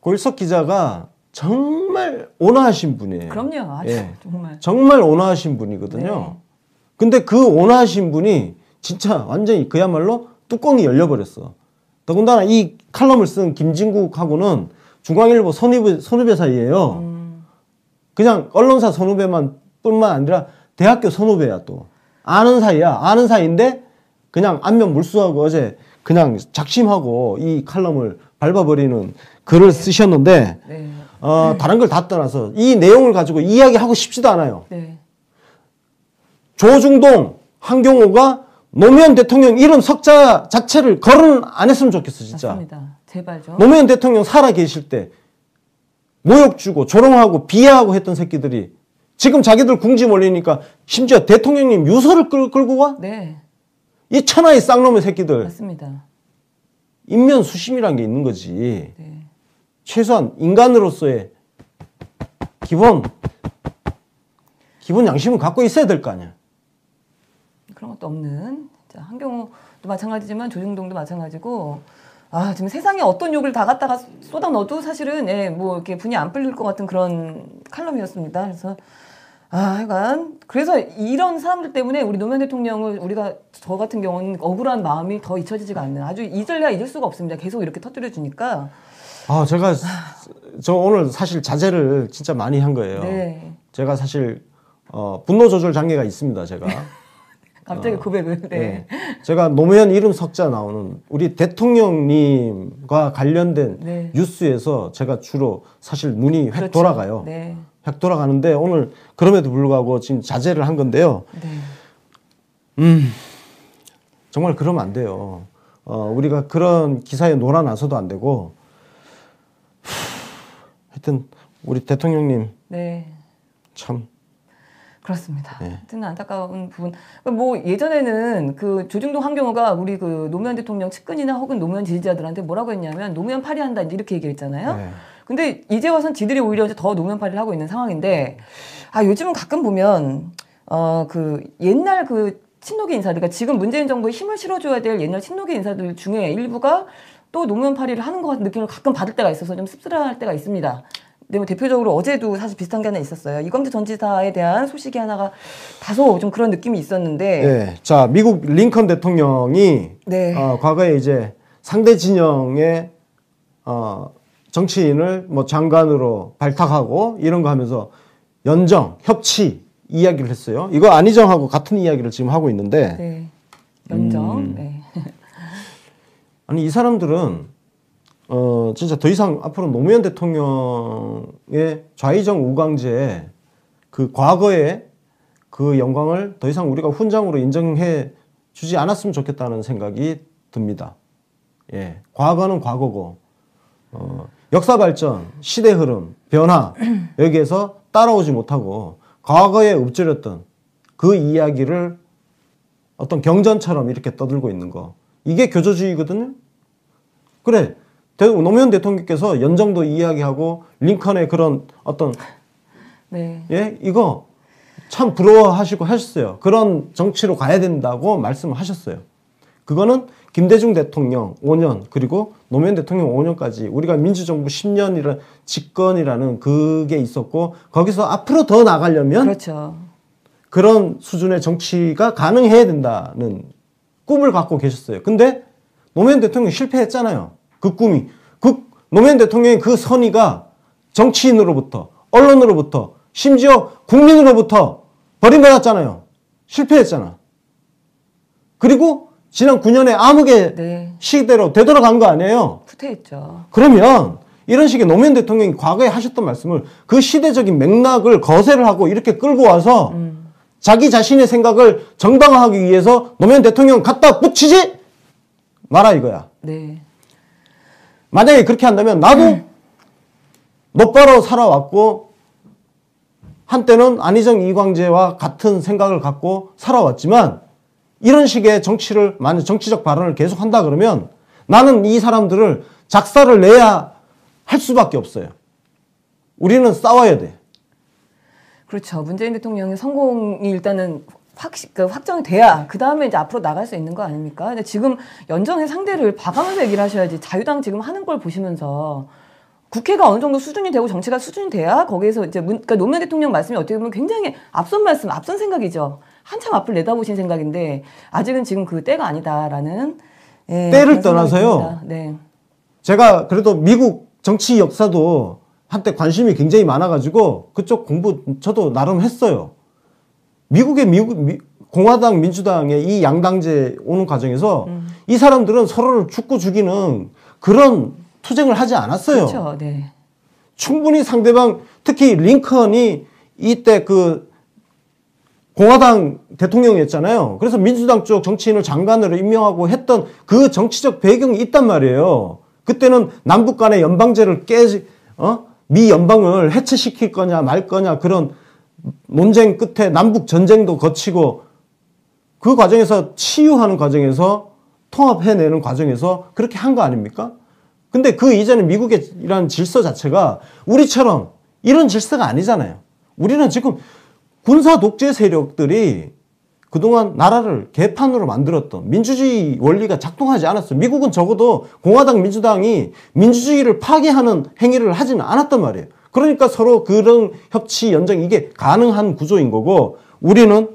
고일석 기자가 정말 온화하신 분이에요. 그럼요. 아주 예. 정말. 정말 온화하신 분이거든요. 네. 근데 그 온화하신 분이 진짜 완전히 그야말로 뚜껑이 열려버렸어. 더군다나 이 칼럼을 쓴 김진국하고는 중앙일보 선후배, 선후배 사이에요. 음. 그냥 언론사 선후배만 뿐만 아니라 대학교 선후배야 또. 아는 사이야. 아는 사이인데 그냥 안면 물수하고 어제 그냥 작심하고 이 칼럼을 밟아버리는 글을 네. 쓰셨는데 네. 어, 네. 다른 걸 다 떠나서 이 내용을 가지고 이야기하고 싶지도 않아요. 네. 조중동, 한경호가 노무현 대통령 이름 석자 자체를 거론 안 했으면 좋겠어 진짜. 맞습니다. 제발 좀. 노무현 대통령 살아 계실 때 모욕 주고 조롱하고 비하하고 했던 새끼들이 지금 자기들 궁지 몰리니까 심지어 대통령님 유서를 끌, 고 가? 네. 이 천하의 쌍놈의 새끼들. 맞습니다. 인면 수심이란 게 있는 거지. 네. 최소한 인간으로서의 기본 기본 양심은 갖고 있어야 될 거 아니야. 그런 것도 없는 자, 한경우도 마찬가지지만 조중동도 마찬가지고 아 지금 세상에 어떤 욕을 다 갖다가 쏟아 넣어도 사실은 예, 뭐 이렇게 분이 안 풀릴 것 같은 그런 칼럼이었습니다. 그래서 아, 하여간 그래서 이런 사람들 때문에 우리 노무현 대통령을 우리가 저 같은 경우는 억울한 마음이 더 잊혀지지가 않는 아주 잊을래야 잊을 수가 없습니다. 계속 이렇게 터뜨려 주니까 아 제가 저 오늘 사실 자제를 진짜 많이 한 거예요. 네. 제가 사실 어, 분노 조절 장애가 있습니다. 제가. 갑자기 어, 고백을. 네. 네. 제가 노무현 이름 석자 나오는 우리 대통령님과 관련된 네. 뉴스에서 제가 주로 사실 눈이 획 그렇죠. 돌아가요. 네. 획 돌아가는데 오늘 그럼에도 불구하고 지금 자제를 한 건데요. 네. 음, 정말 그러면 안 돼요. 어, 우리가 그런 기사에 놀아나서도 안 되고 하여튼 우리 대통령님 네. 참 그렇습니다. 네. 하여튼 안타까운 부분. 뭐 예전에는 그 조중동 환경호가 우리 그 노무현 대통령 측근이나 혹은 노무현 지지자들한테 뭐라고 했냐면 노무현 파리한다 이렇게 얘기했잖아요. 네. 근데 이제 와선 지들이 오히려 이제 더 노무현 파리를 하고 있는 상황인데 아 요즘은 가끔 보면 어그 옛날 그 친노계 인사들, 그러니까 지금 문재인 정부에 힘을 실어줘야 될 옛날 친노계 인사들 중에 일부가 또 노무현 파리를 하는 것 같은 느낌을 가끔 받을 때가 있어서 좀 씁쓸할 때가 있습니다. 그 네, 뭐 대표적으로 어제도 사실 비슷한 게 하나 있었어요. 이광재 전 지사에 대한 소식이 하나가 다소 좀 그런 느낌이 있었는데. 네. 자, 미국 링컨 대통령이 네. 어, 과거에 이제 상대 진영의 어, 정치인을 뭐 장관으로 발탁하고 이런 거 하면서 연정, 협치 이야기를 했어요. 이거 안희정하고 같은 이야기를 지금 하고 있는데. 네. 연정. 음. 네. 아니 이 사람들은 어, 진짜 더 이상 앞으로 노무현 대통령의 좌의정 우강제의 그 과거의 그 영광을 더 이상 우리가 훈장으로 인정해 주지 않았으면 좋겠다는 생각이 듭니다. 예. 과거는 과거고, 어, 역사 발전, 시대 흐름, 변화, 여기에서 따라오지 못하고, 과거에 읊조렸던 그 이야기를 어떤 경전처럼 이렇게 떠들고 있는 거. 이게 교조주의거든요? 그래. 노무현 대통령께서 연정도 이야기하고 링컨의 그런 어떤 네. 예 이거 참 부러워하시고 하셨어요. 그런 정치로 가야 된다고 말씀을 하셨어요. 그거는 김대중 대통령 5년 그리고 노무현 대통령 5년까지 우리가 민주정부 10년이라는 집권이라는 그게 있었고 거기서 앞으로 더 나가려면 그렇죠. 그런 수준의 정치가 가능해야 된다는 꿈을 갖고 계셨어요. 근데 노무현 대통령 실패했잖아요. 그 꿈이 그 노무현 대통령의 그 선의가 정치인으로부터 언론으로부터 심지어 국민으로부터 버림받았잖아요. 실패했잖아. 그리고 지난 9년에 암흑의 네. 시대로 되돌아간 거 아니에요? 후퇴했죠. 그러면 이런 식의 노무현 대통령이 과거에 하셨던 말씀을 그 시대적인 맥락을 거세를 하고 이렇게 끌고 와서 음. 자기 자신의 생각을 정당화하기 위해서 노무현 대통령 갖다 붙이지 마라 이거야. 네. 만약에 그렇게 한다면 나도 음. 네. 노가로 살아왔고 한때는 안희정 이광재와 같은 생각을 갖고 살아왔지만 이런 식의 정치를 만약 정치적 발언을 계속 한다 그러면 나는 이 사람들을 작사를 내야 할 수밖에 없어요. 우리는 싸워야 돼. 그렇죠. 문재인 대통령의 성공이 일단은 확, 그 확정이 돼야 그 다음에 이제 앞으로 나갈 수 있는 거 아닙니까? 근데 지금 연정의 상대를 봐가면서 얘기를 하셔야지 자유당 지금 하는 걸 보시면서 국회가 어느 정도 수준이 되고 정치가 수준이 돼야 거기에서 이제 문, 그러니까 노무현 대통령 말씀이 어떻게 보면 굉장히 앞선 말씀, 앞선 생각이죠. 한참 앞을 내다보신 생각인데 아직은 지금 그 때가 아니다라는 예, 때를 떠나서요. 네. 제가 그래도 미국 정치 역사도 한때 관심이 굉장히 많아가지고 그쪽 공부 저도 나름 했어요. 미국의 미국 미, 공화당 민주당의 이 양당제 오는 과정에서 음. 이 사람들은 서로를 죽고 죽이는 그런 투쟁을 하지 않았어요. 그렇죠. 네. 충분히 상대방 특히 링컨이 이때 그 공화당 대통령이었잖아요. 그래서 민주당 쪽 정치인을 장관으로 임명하고 했던 그 정치적 배경이 있단 말이에요. 그때는 남북 간의 연방제를 깨지 어? 미 연방을 해체시킬 거냐 말 거냐 그런 논쟁 끝에 남북 전쟁도 거치고 그 과정에서 치유하는 과정에서 통합해내는 과정에서 그렇게 한 거 아닙니까? 근데 그 이전에 미국의 이런 질서 자체가 우리처럼 이런 질서가 아니잖아요. 우리는 지금 군사 독재 세력들이 그동안 나라를 개판으로 만들었던 민주주의 원리가 작동하지 않았어. 미국은 적어도 공화당 민주당이 민주주의를 파괴하는 행위를 하지는 않았단 말이에요. 그러니까 서로 그런 협치 연장 이게 가능한 구조인 거고 우리는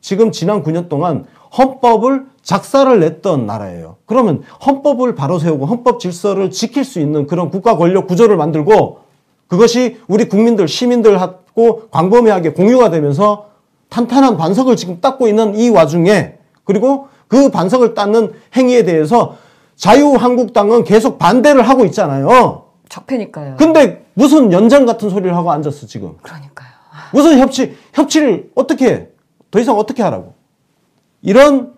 지금 지난 9년 동안 헌법을 작사를 냈던 나라예요. 그러면 헌법을 바로 세우고 헌법 질서를 지킬 수 있는 그런 국가 권력 구조를 만들고 그것이 우리 국민들, 시민들하고 광범위하게 공유가 되면서 탄탄한 반석을 지금 닦고 있는 이 와중에 그리고 그 반석을 닦는 행위에 대해서 자유한국당은 계속 반대를 하고 있잖아요. 적폐니까요. 근데 무슨 연장 같은 소리를 하고 앉았어 지금. 그러니까요. 무슨 협치 협치를 어떻게 해? 더 이상 어떻게 하라고? 이런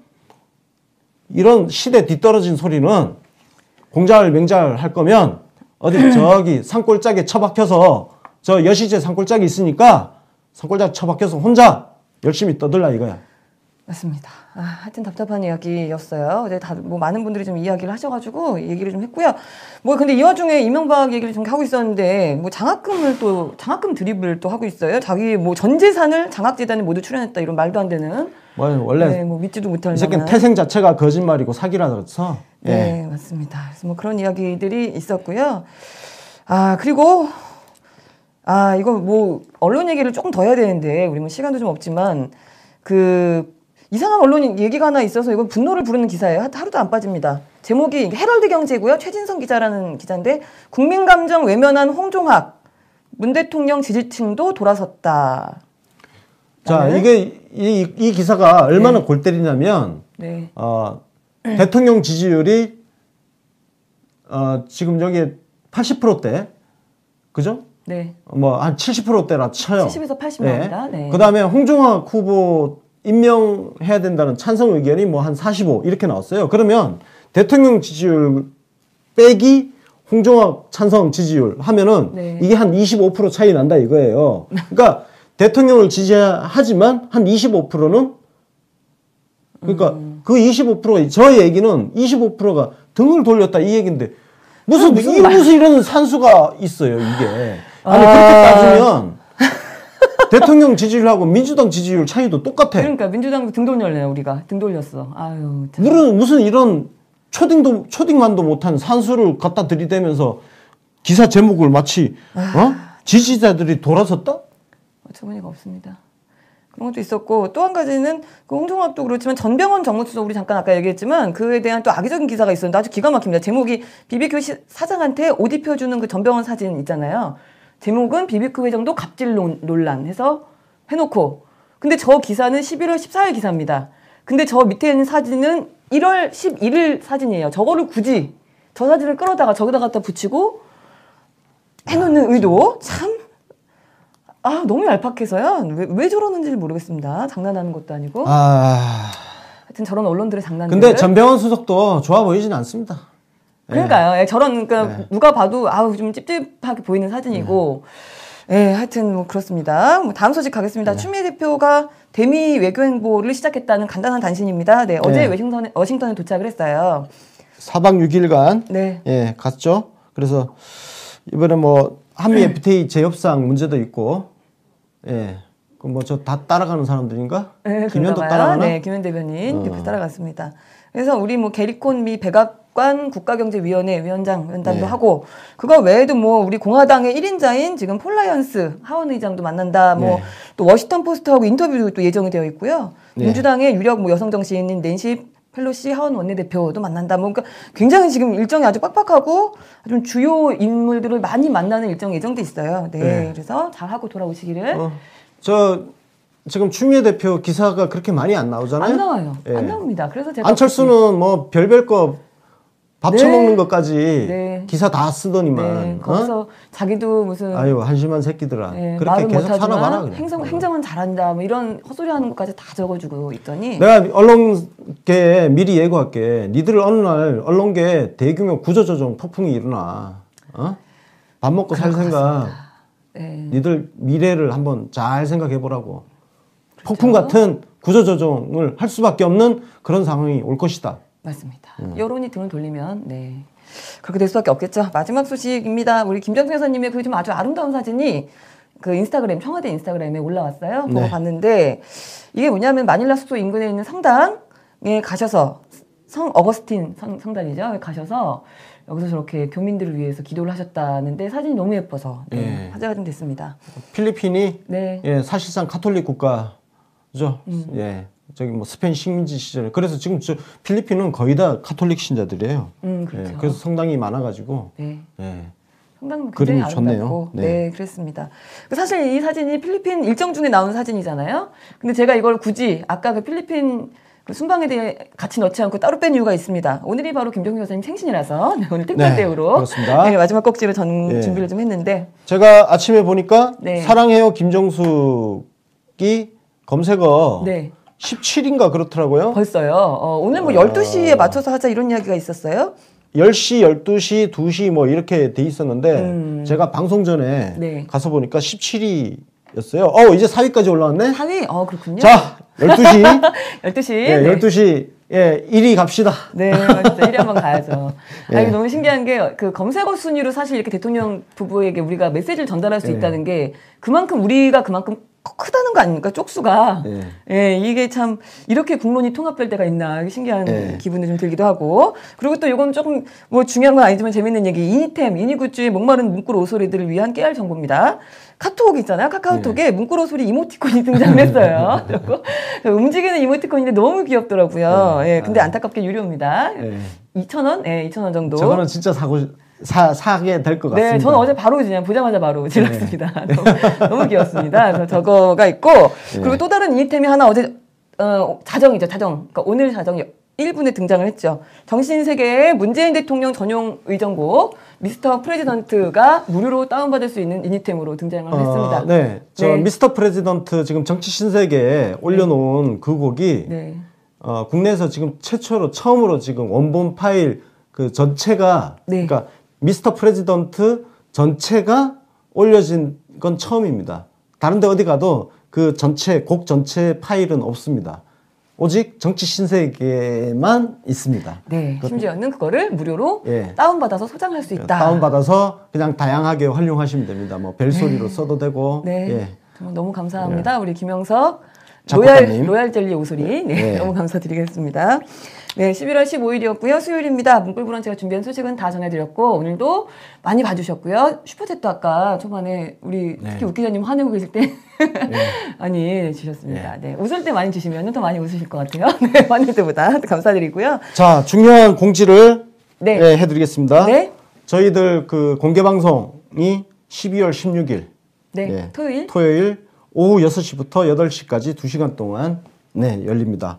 이런 시대 뒤떨어진 소리는 공자를 맹자할 를 거면 어디 저기 산골짜기에 처박혀서 저 여시제 산골짜기 있으니까 산골짜기 처박혀서 혼자 열심히 떠들라 이거야. 맞습니다. 아, 하여튼 답답한 이야기였어요. 근데 다뭐 많은 분들이 좀 이야기를 하셔가지고 얘기를 좀 했고요. 뭐 근데 이 와중에 이명박 얘기를 좀 하고 있었는데 뭐 장학금을 또 장학금 드립을 또 하고 있어요. 자기 뭐 전 재산을 장학재단에 모두 출연했다 이런 말도 안 되는. 뭐 원래 네, 뭐 믿지도 못할. 이 새끼는 태생 자체가 거짓말이고 사기라 그렇죠? 네 예. 맞습니다. 그래서 뭐 그런 이야기들이 있었고요. 아 그리고 아 이거 뭐 언론 얘기를 조금 더 해야 되는데 우리 뭐 시간도 좀 없지만. 그 이상한 언론 얘기가 하나 있어서 이건 분노를 부르는 기사예요. 하루도 안 빠집니다. 제목이 헤럴드 경제고요. 최진성 기자라는 기자인데 국민 감정 외면한 홍종학 문 대통령 지지층도 돌아섰다. 자 이게 이, 이 기사가 얼마나 네. 골 때리냐면 네. 어, 대통령 지지율이 어, 지금 저기 80%대 그죠? 네. 뭐 한 70%대라 쳐요. 70에서 80입니다. 네. 네. 그다음에 홍종학 후보 임명해야 된다는 찬성 의견이 뭐 한 45 이렇게 나왔어요. 그러면 대통령 지지율 빼기 홍종학 찬성 지지율 하면은 네. 이게 한 25% 차이 난다 이거예요. 그러니까 대통령을 지지하지만 한 25%는 그러니까 음. 그 25%, 저의 얘기는 25%가 등을 돌렸다 이얘긴데 무슨, 아, 무슨, 무슨 이런 산수가 있어요 이게. 아니 아... 그렇게 따지면 대통령 지지율하고 민주당 지지율 차이도 똑같아. 그러니까 민주당도 등 돌렸네 우리가 등 돌렸어. 아유. 참. 무슨 무슨 이런 초딩도 초딩만도 못한 산수를 갖다 들이대면서 기사 제목을 마치 아. 어? 지지자들이 돌아섰다? 어처구니가 뭐 없습니다. 그런 것도 있었고 또 한 가지는 그 홍종합도 그렇지만 전병헌 정무수석 우리 잠깐 아까 얘기했지만 그에 대한 또 악의적인 기사가 있었는데 아주 기가 막힙니다. 제목이 BBQ 사장한테 옷 입혀주는 그 전병헌 사진 있잖아요. 제목은 비비크 회장도 갑질 논란 해서 해놓고 근데 저 기사는 11월 14일 기사입니다. 근데 저 밑에 있는 사진은 1월 11일 사진이에요. 저거를 굳이 저 사진을 끌어다가 저기다 갖다 붙이고 해놓는 의도 참 아 너무 얄팍해서요. 왜, 왜 저러는지 를 모르겠습니다. 장난하는 것도 아니고. 아... 하여튼 저런 언론들의 장난. 근데 전병헌 수석도 좋아 보이진 않습니다. 예. 그러니까요. 예, 저런 그러니까 네. 누가 봐도 아우 좀 찝찝하게 보이는 사진이고. 예, 네. 네, 하여튼 뭐 그렇습니다. 뭐 다음 소식 가겠습니다. 네. 추미애 대표가 대미 외교 행보를 시작했다는 간단한 단신입니다. 네, 어제 워싱턴에, 네. 워싱턴에 도착을 했어요. 4박 6일간 네. 예, 갔죠. 그래서 이번에 뭐 한미 FTA 네. 재협상 문제도 있고 예. 그럼 뭐 저 다 따라가는 사람들인가? 네, 김현도 따라가나? 네, 김현 대변인 어. 따라갔습니다. 그래서 우리 뭐 게리콘미 백악관 국가경제위원회 위원장 연담도 네. 하고 그거 외에도 뭐 우리 공화당의 1인자인 지금 폴라이언스 하원 의장도 만난다. 뭐또 네. 워싱턴 포스트하고 인터뷰도 또 예정이 되어 있고요. 네. 민주당의 유력 뭐 여성 정치인인 낸시 펠로시 하원 원내대표도 만난다. 뭐 그러니까 굉장히 지금 일정이 아주 빡빡하고 좀 주요 인물들을 많이 만나는 일정 예정돼 있어요. 네. 네. 그래서 잘 하고 돌아오시기를. 어, 저 지금 추미애 대표 기사가 그렇게 많이 안 나오잖아요. 안 나와요. 예. 안 나옵니다. 그래서 제가 안철수는 뭐 별별 거 밥쳐 네. 먹는 것까지 네. 기사 다 쓰더니만 네. 어? 거기서 어? 자기도 무슨 아유 한심한 새끼들아 네. 그렇게 계속 못하지만 살아봐라 그냥. 행정 어. 행정은 잘한다 뭐 이런 헛소리하는 것까지 다 적어주고 있더니 내가 언론계에 미리 예고할게 니들 어느 날 언론계 대규모 구조조정 폭풍이 일어나 어? 밥 먹고 살 생각 네. 니들 미래를 한번 잘 생각해 보라고 폭풍 그렇죠. 같은 구조조정을 할 수밖에 없는 그런 상황이 올 것이다. 맞습니다. 음. 여론이 등을 돌리면 네. 그렇게 될 수밖에 없겠죠. 마지막 소식입니다. 우리 김정수 여사님의 그 좀 아주 아름다운 사진이 그 인스타그램 청와대 인스타그램에 올라왔어요. 보고 네. 봤는데 이게 뭐냐면 마닐라 수도 인근에 있는 성당에 가셔서 성 어거스틴 성, 성단이죠. 가셔서 여기서 저렇게 교민들을 위해서 기도를 하셨다는데 사진이 너무 예뻐서 네, 예. 화제가 좀 됐습니다. 필리핀이 네. 예, 사실상 카톨릭 국가 그죠? 음. 예. 저기 뭐 스페인 식민지 시절 에 그래서 지금 저 필리핀은 거의 다 카톨릭 신자들이에요. 음, 그렇죠. 예, 그래서 성당이 많아가지고 네. 예. 상당히 그림이 좋네요. 네. 네. 그랬습니다. 사실 이 사진이 필리핀 일정 중에 나온 사진이잖아요. 근데 제가 이걸 굳이 아까 그 필리핀 그 순방에 대해 같이 넣지 않고 따로 뺀 이유가 있습니다. 오늘이 바로 김병규 선생님 생신이라서 네, 오늘 특별대우로 네, 네, 마지막 꼭지로 전 네. 준비를 좀 했는데 제가 아침에 보니까 네. 사랑해요 김정숙이 검색어 네. 17인가 그렇더라고요. 벌써요. 어, 오늘 뭐 어... 아. 12시에 맞춰서 하자 이런 이야기가 있었어요? 10시, 12시, 2시 뭐 이렇게 돼 있었는데 음... 제가 방송 전에 네. 가서 보니까 17위 였어요. 어, 이제 4위까지 올라왔네? 4위? 어, 그렇군요. 자, 12시. 12시. 예, 네. 12시. 예, 1위 갑시다. 네, 진짜 1위 한번 가야죠. 예. 아, 이게 너무 신기한 게 그 검색어 순위로 사실 이렇게 대통령 부부에게 우리가 메시지를 전달할 수 예. 있다는 게 그만큼 우리가 그만큼 크다는 거 아닙니까? 쪽수가. 예. 예. 이게 참 이렇게 국론이 통합될 때가 있나 신기한 예. 기분이 좀 들기도 하고. 그리고 또 이건 조금 뭐 중요한 건 아니지만 재밌는 얘기. 이니템, 이니굿즈의 목마른 문구로 소리들을 위한 깨알 정보입니다. 카톡 있잖아요. 카카오톡에 예. 문구로 소리 이모티콘이 등장했어요. 네. 움직이는 이모티콘인데 너무 귀엽더라고요. 네. 예. 근데 아. 안타깝게 유료입니다. 2,000원? 예, 2,000원 예, 정도. 저거는 진짜 사고 사, 사게 될 것 같습니다. 네, 저는 어제 바로 그냥 보자마자 바로 질렀습니다. 네. 너무, 너무 귀엽습니다. 그래서 저거가 있고, 네. 그리고 또 다른 이템이 하나 어제, 어, 자정이죠, 자정. 그러니까 오늘 자정 1분에 등장을 했죠. 정신세계의 문재인 대통령 전용 의정부 미스터 프레지던트가 무료로 다운받을 수 있는 이니템으로 등장을 아, 했습니다. 네. 저 네. 미스터 프레지던트 지금 정치 신세계에 올려놓은 네. 그 곡이 네. 어, 국내에서 지금 최초로 처음으로 지금 원본 파일 그 전체가 네. 그러니까 미스터 프레지던트 전체가 올려진 건 처음입니다. 다른데 어디 가도 그 전체 곡 전체 파일은 없습니다. 오직 정치 신세계만 있습니다. 네, 심지어는 그거를 무료로 예. 다운받아서 소장할 수 있다. 다운받아서 그냥 다양하게 활용하시면 됩니다. 뭐 벨소리로 네. 써도 되고. 네. 예. 정말 너무 감사합니다. 예. 우리 김영석 로얄 로얄 젤리 오소리. 네. 예. 너무 감사드리겠습니다. 네, 11월 15일이었고요. 수요일입니다. 문꿀부런 제가 준비한 소식은 다 전해드렸고 오늘도 많이 봐주셨고요. 슈퍼챗도 아까 초반에 우리 네. 특히 웃기자님 화내고 계실 때 네. 많이 주셨습니다. 네. 네. 웃을 때 많이 주시면 더 많이 웃으실 것 같아요. 네, 많을 때보다 감사드리고요. 자, 중요한 공지를 네. 네, 해드리겠습니다. 네. 저희들 그 공개 방송이 12월 16일 네, 네. 토요일 토요일 오후 6시부터 8시까지 2시간 동안 네 열립니다.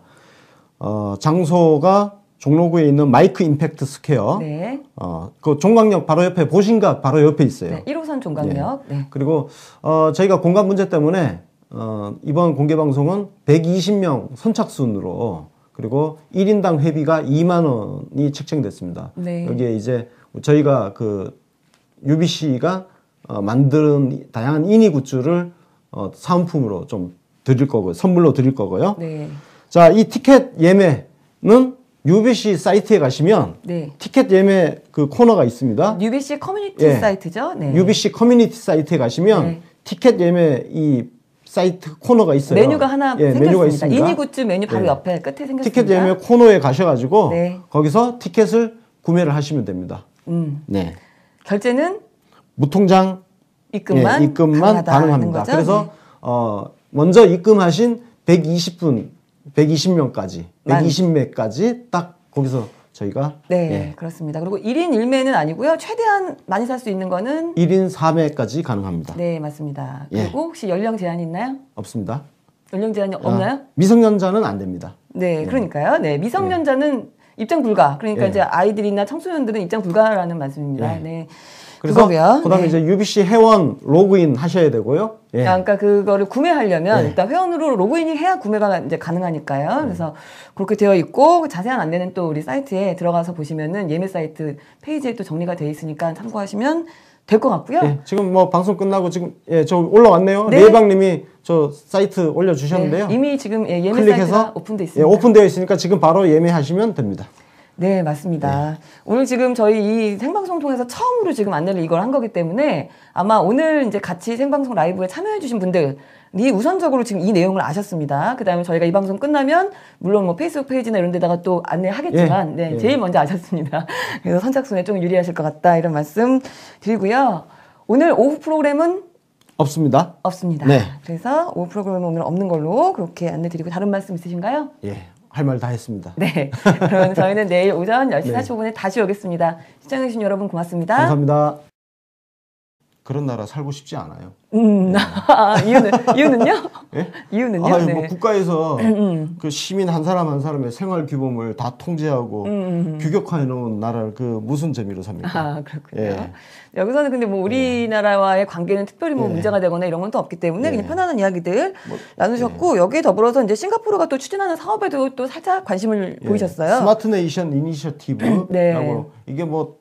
어, 장소가 종로구에 있는 마이크 임팩트 스퀘어. 네. 어, 그종각역 바로 옆에 보신각 바로 옆에 있어요. 네, 1호선 종강역. 네. 네. 그리고 어, 저희가 공간 문제 때문에 어, 이번 공개 방송은 120명 선착순으로 그리고 1인당 회비가 2만 원이 책정됐습니다. 네. 여기에 이제 저희가 그 UBC가 어, 만든 다양한 인위 굿즈를 어, 사은품으로 좀 드릴 거고요. 선물로 드릴 거고요. 네. 자, 이 티켓 예매는 UBC 사이트에 가시면 네. 티켓 예매 그 코너가 있습니다. UBC 커뮤니티 예. 사이트죠? 네. UBC 커뮤니티 사이트에 가시면 네. 티켓 예매 이 사이트 코너가 있어요. 메뉴가 하나 예, 메뉴가 있습니다. 이니굿즈 메뉴 바로 네. 옆에 끝에 생겼습니다. 티켓 예매 코너에 가셔가지고 네. 거기서 티켓을 구매를 하시면 됩니다. 음. 네. 결제는 무통장 입금만, 예, 입금만 가능합니다. 그래서 네. 어, 먼저 입금하신 120분 120명까지, 120매까지 딱 거기서 저희가 네, 예. 그렇습니다. 그리고 1인 1매는 아니고요. 최대한 많이 살 수 있는 거는 1인 4매까지 가능합니다. 네, 맞습니다. 예. 그리고 혹시 연령 제한이 있나요? 없습니다. 연령 제한이 없나요? 아, 미성년자는 안 됩니다. 네, 예. 그러니까요. 네, 예. 미성년자는 입장 불가. 그러니까 예. 이제 아이들이나 청소년들은 입장 불가라는 말씀입니다. 네. 그래서 그거면, 그다음에 네. 이제 UBC 회원 로그인 하셔야 되고요. 예. 아, 그러니까 그거를 구매하려면 예. 일단 회원으로 로그인이 해야 구매가 이제 가능하니까요. 음. 그래서 그렇게 되어 있고 자세한 안내는 또 우리 사이트에 들어가서 보시면은 예매 사이트 페이지에 또 정리가 돼 있으니까 참고하시면 될 것 같고요. 예. 지금 뭐 방송 끝나고 지금 예, 저 올라왔네요. 네. 레이방님이 저 사이트 올려주셨는데요. 네. 이미 지금 예, 예매 클릭해서 사이트가 오픈돼 예, 있습니다. 예, 오픈되어 있으니까 지금 바로 예매하시면 됩니다. 네, 맞습니다. 네. 오늘 지금 저희 이 생방송 통해서 처음으로 지금 안내를 이걸 한 거기 때문에 아마 오늘 이제 같이 생방송 라이브에 참여해주신 분들, 이 우선적으로 지금 이 내용을 아셨습니다. 그 다음에 저희가 이 방송 끝나면, 물론 뭐 페이스북 페이지나 이런 데다가 또 안내하겠지만, 예. 네, 네, 네. 제일 먼저 아셨습니다. 그래서 선착순에 좀 유리하실 것 같다, 이런 말씀 드리고요. 오늘 오후 프로그램은 없습니다. 없습니다. 네. 그래서 오후 프로그램은 오늘 없는 걸로 그렇게 안내 드리고 다른 말씀 있으신가요? 예. 할말다 했습니다. 네. 그러면 저희는 내일 오전 10시 네. 45분에 다시 오겠습니다. 시청해주신 여러분 고맙습니다. 감사합니다. 그런 나라 살고 싶지 않아요. 음. 네. 아, 이유는 이유는요? 예? 이유는요? 아, 네. 뭐 국가에서 음, 음. 그 시민 한 사람 한 사람의 생활 규범을 다 통제하고 음, 음, 음. 규격화해 놓은 나라를 그 무슨 재미로 삽니까? 아, 그렇군요. 예. 여기서는 근데 뭐 우리나라와의 예. 관계는 특별히 뭐 예. 문제가 되거나 이런 건 또 없기 때문에 그냥 예. 편안한 이야기들 뭐, 나누셨고 여기에 더불어서 이제 싱가포르가 또 추진하는 사업에도 또 살짝 관심을 보이셨어요. 스마트 네이션 이니셔티브라고 네. 이게 뭐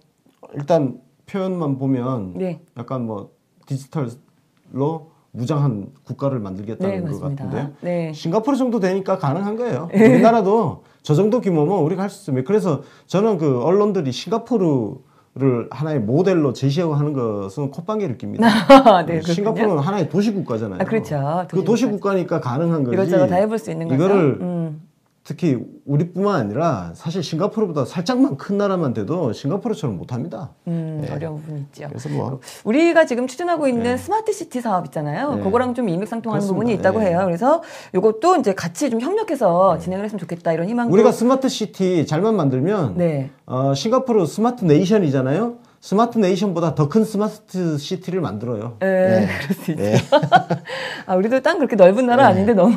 일단 표현만 보면 네. 약간 뭐 디지털로 무장한 국가를 만들겠다는 네, 것 같은데요. 네. 싱가포르 정도 되니까 가능한 거예요. 네. 우리나라도 저 정도 규모면 우리가 할 수 있습니다. 그래서 저는 그 언론들이 싱가포르를 하나의 모델로 제시하고 하는 것은 콧방귀를 낍니다. 네, 네 싱가포르는 하나의 도시국가잖아요. 아, 그렇죠. 그 도시국가. 그 도시국가니까 가능한 거지. 이것저것 다 해볼 수 있는 거죠. 이거를 음. 특히 우리뿐만 아니라 사실 싱가포르보다 살짝만 큰 나라만 돼도 싱가포르처럼 못합니다. 음, 네. 어려운 부분 있죠. 그래서 뭐 우리가 지금 추진하고 있는 네. 스마트 시티 사업 있잖아요. 네. 그거랑 좀 일맥상통하는 부분이 있다고 네. 해요. 그래서 이것도 이제 같이 좀 협력해서 네. 진행을 했으면 좋겠다 이런 희망. 우리가 스마트 시티 잘만 만들면 네. 어, 싱가포르 스마트 네이션이잖아요. 스마트 네이션보다 더 큰 스마트 시티를 만들어요. 예, 네. 네. 그럴 수 있죠. 네. 아, 우리도 땅 그렇게 넓은 나라 네. 아닌데 너무,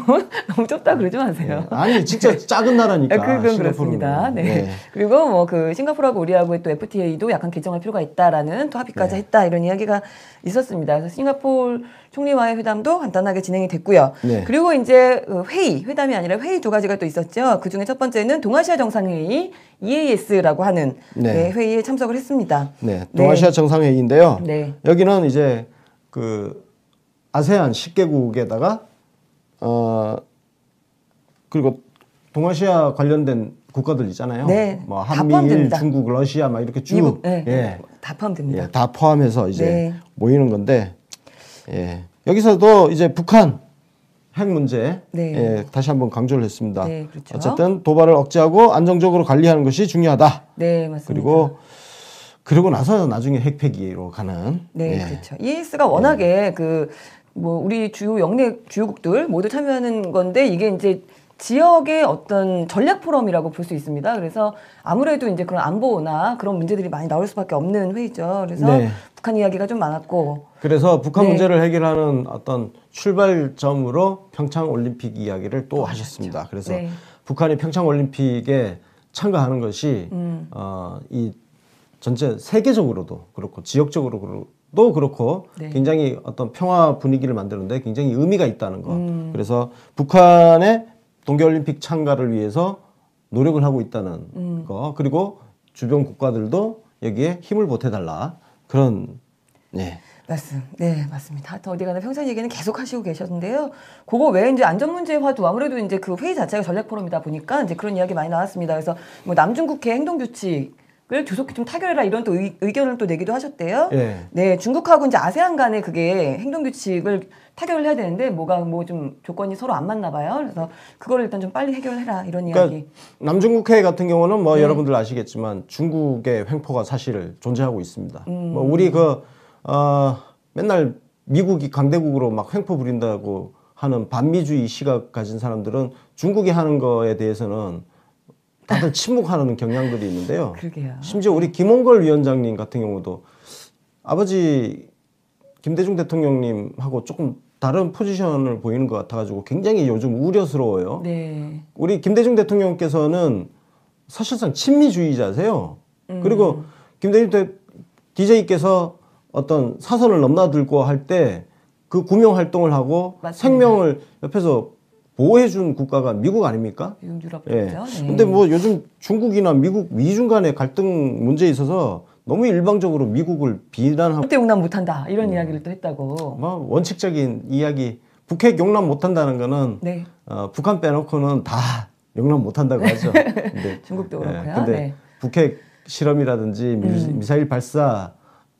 너무 좁다 그러지 마세요. 네. 아니, 진짜 네. 작은 나라니까. 아, 그건 싱가포르는. 그렇습니다. 네. 그리고 뭐 그 싱가포르하고 우리하고의 또 FTA도 약간 개정할 필요가 있다라는 또 합의까지 했다 이런 이야기가 있었습니다. 그래서 싱가포르 총리와의 회담도 간단하게 진행이 됐고요. 네. 그리고 이제 그 회의, 회담이 아니라 회의 두 가지가 또 있었죠. 그 중에 첫 번째는 동아시아 정상회의 EAS라고 하는 네. 네, 회의에 참석을 했습니다. 네, 네. 동아시아 정상회의인데요. 네. 여기는 이제 그 아세안 10개국에다가 어 그리고 동아시아 관련된 국가들 있잖아요. 네. 뭐한미 중국, 러시아 막 이렇게 쭉미 네. 예. 다 포함됩니다. 예, 다 포함해서 이제 네. 모이는 건데 예. 여기서도 이제 북한 핵 문제 네. 예, 다시 한번 강조를 했습니다. 네, 그렇죠. 어쨌든 도발을 억제하고 안정적으로 관리하는 것이 중요하다. 네, 맞습니다. 그리고 그러고 나서 나중에 핵폐기로 가는. 네, 예. 그렇죠. ES가 워낙에 예. 그뭐 우리 주요 영내 주요국들 모두 참여하는 건데 이게 이제 지역의 어떤 전략 포럼이라고 볼 수 있습니다. 그래서 아무래도 이제 그런 안보나 그런 문제들이 많이 나올 수밖에 없는 회의죠. 그래서 네. 북한 이야기가 좀 많았고. 그래서 북한 네. 문제를 해결하는 어떤 출발점으로 평창 올림픽 이야기를 또 아, 하셨습니다. 그 그래서 네. 북한이 평창 올림픽에 참가하는 것이 음. 어, 이 전체 세계적으로도 그렇고 지역적으로도 그렇고 네. 굉장히 어떤 평화 분위기를 만드는데 굉장히 의미가 있다는 것. 음. 그래서 북한의 동계올림픽 참가를 위해서 노력을 하고 있다는 음. 거. 그리고 주변 국가들도 여기에 힘을 보태달라. 그런 네. 말씀. 네, 맞습니다. 하여튼 어디 가나 평생 얘기는 계속 하시고 계셨는데요. 그거 외에 이제 안전 문제화도 아무래도 이제 그 회의 자체가 전략 포럼이다 보니까 이제 그런 이야기 많이 나왔습니다. 그래서 뭐 남중국해 행동 규칙 을 조속히 좀 타결해라 이런 또 의, 견을또 내기도 하셨대요. 네. 네, 중국하고 이제 아세안 간에 그게 행동 규칙을 타결을 해야 되는데 뭐가 뭐 좀 조건이 서로 안 맞나 봐요. 그래서 그거를 일단 좀 빨리 해결해라 이런 그러니까 남중국해 같은 경우는 뭐 네. 여러분들 아시겠지만 중국의 횡포가 사실 존재하고 있습니다. 음. 뭐 우리 그 어, 맨날 미국이 강대국으로 막 횡포 부린다고 하는 반미주의 시각 가진 사람들은 중국이 하는 거에 대해서는 다들 침묵하는 경향들이 있는데요. 그러게요. 심지어 우리 김홍걸 위원장님 같은 경우도 아버지 김대중 대통령님하고 조금 다른 포지션을 보이는 것 같아가지고 굉장히 요즘 우려스러워요. 네. 우리 김대중 대통령께서는 사실상 친미주의자세요. 음. 그리고 김대중 대, DJ께서 어떤 사선을 넘나들고 할 때 그 구명 활동을 하고 맞습니다. 생명을 옆에서 보호해준 국가가 미국 아닙니까? 미국 유럽 예. 네. 근데 뭐 요즘 중국이나 미국 미중 간의 갈등 문제에 있어서 너무 일방적으로 미국을 비난하고 그때 용납 못한다 이런 음. 이야기를 또 했다고. 뭐 원칙적인 이야기 북핵 용납 못한다는 거는 네. 어, 북한 빼놓고는 다 용납 못한다고 하죠. 근데, 중국도 예, 그렇고요. 예, 근데 네. 북핵 실험이라든지 음. 미, 사일 발사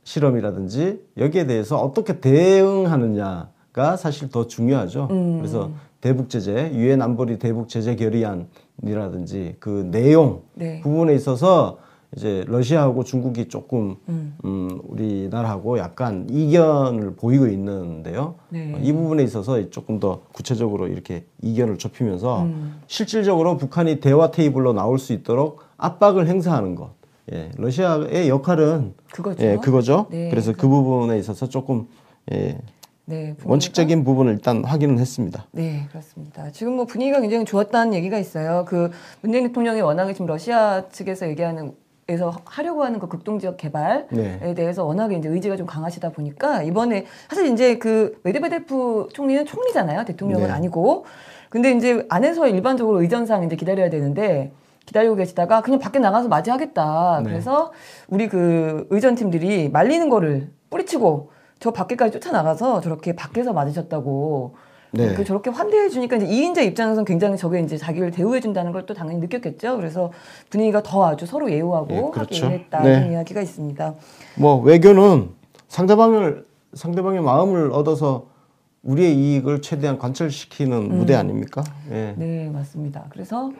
실험이라든지 여기에 대해서 어떻게 대응하느냐가 사실 더 중요하죠. 음. 그래서 대북 제재, 유엔 안보리 대북 제재 결의안이라든지 그 내용 네. 부분에 있어서 이제 러시아하고 중국이 조금 음. 음 우리나라하고 약간 이견을 보이고 있는데요. 네. 어, 이 부분에 있어서 조금 더 구체적으로 이렇게 이견을 좁히면서 음. 실질적으로 북한이 대화 테이블로 나올 수 있도록 압박을 행사하는 것. 예, 러시아의 역할은 그거죠. 예, 그거죠. 네, 그래서 그... 그 부분에 있어서 조금 예, 네, 원칙적인 부분을 일단 확인을 했습니다. 네, 그렇습니다. 지금 뭐 분위기가 굉장히 좋았다는 얘기가 있어요. 그 문재인 대통령이 워낙에 지금 러시아 측에서 얘기하는 에서 하려고 하는 그 극동 지역 개발에 네. 대해서 워낙에 이제 의지가 좀 강하시다 보니까 이번에 사실 이제 그 메드베데프 총리는 총리잖아요 대통령은 네. 아니고 근데 이제 안에서 일반적으로 의전상 이제 기다려야 되는데 기다리고 계시다가 그냥 밖에 나가서 맞이하겠다 네. 그래서 우리 그 의전팀들이 말리는 거를 뿌리치고 저 밖에까지 쫓아나가서 저렇게 밖에서 맞으셨다고 네. 그 저렇게 환대해 주니까 이제 2인자 입장에서는 굉장히 저게 이제 자기를 대우해 준다는 걸 또 당연히 느꼈겠죠. 그래서 분위기가 더 아주 서로 예우하고 예, 그렇죠. 하게 됐다는 네. 이야기가 있습니다. 뭐 외교는 상대방을 상대방의 마음을 얻어서 우리의 이익을 최대한 관철시키는 음. 무대 아닙니까? 예. 네, 맞습니다. 그래서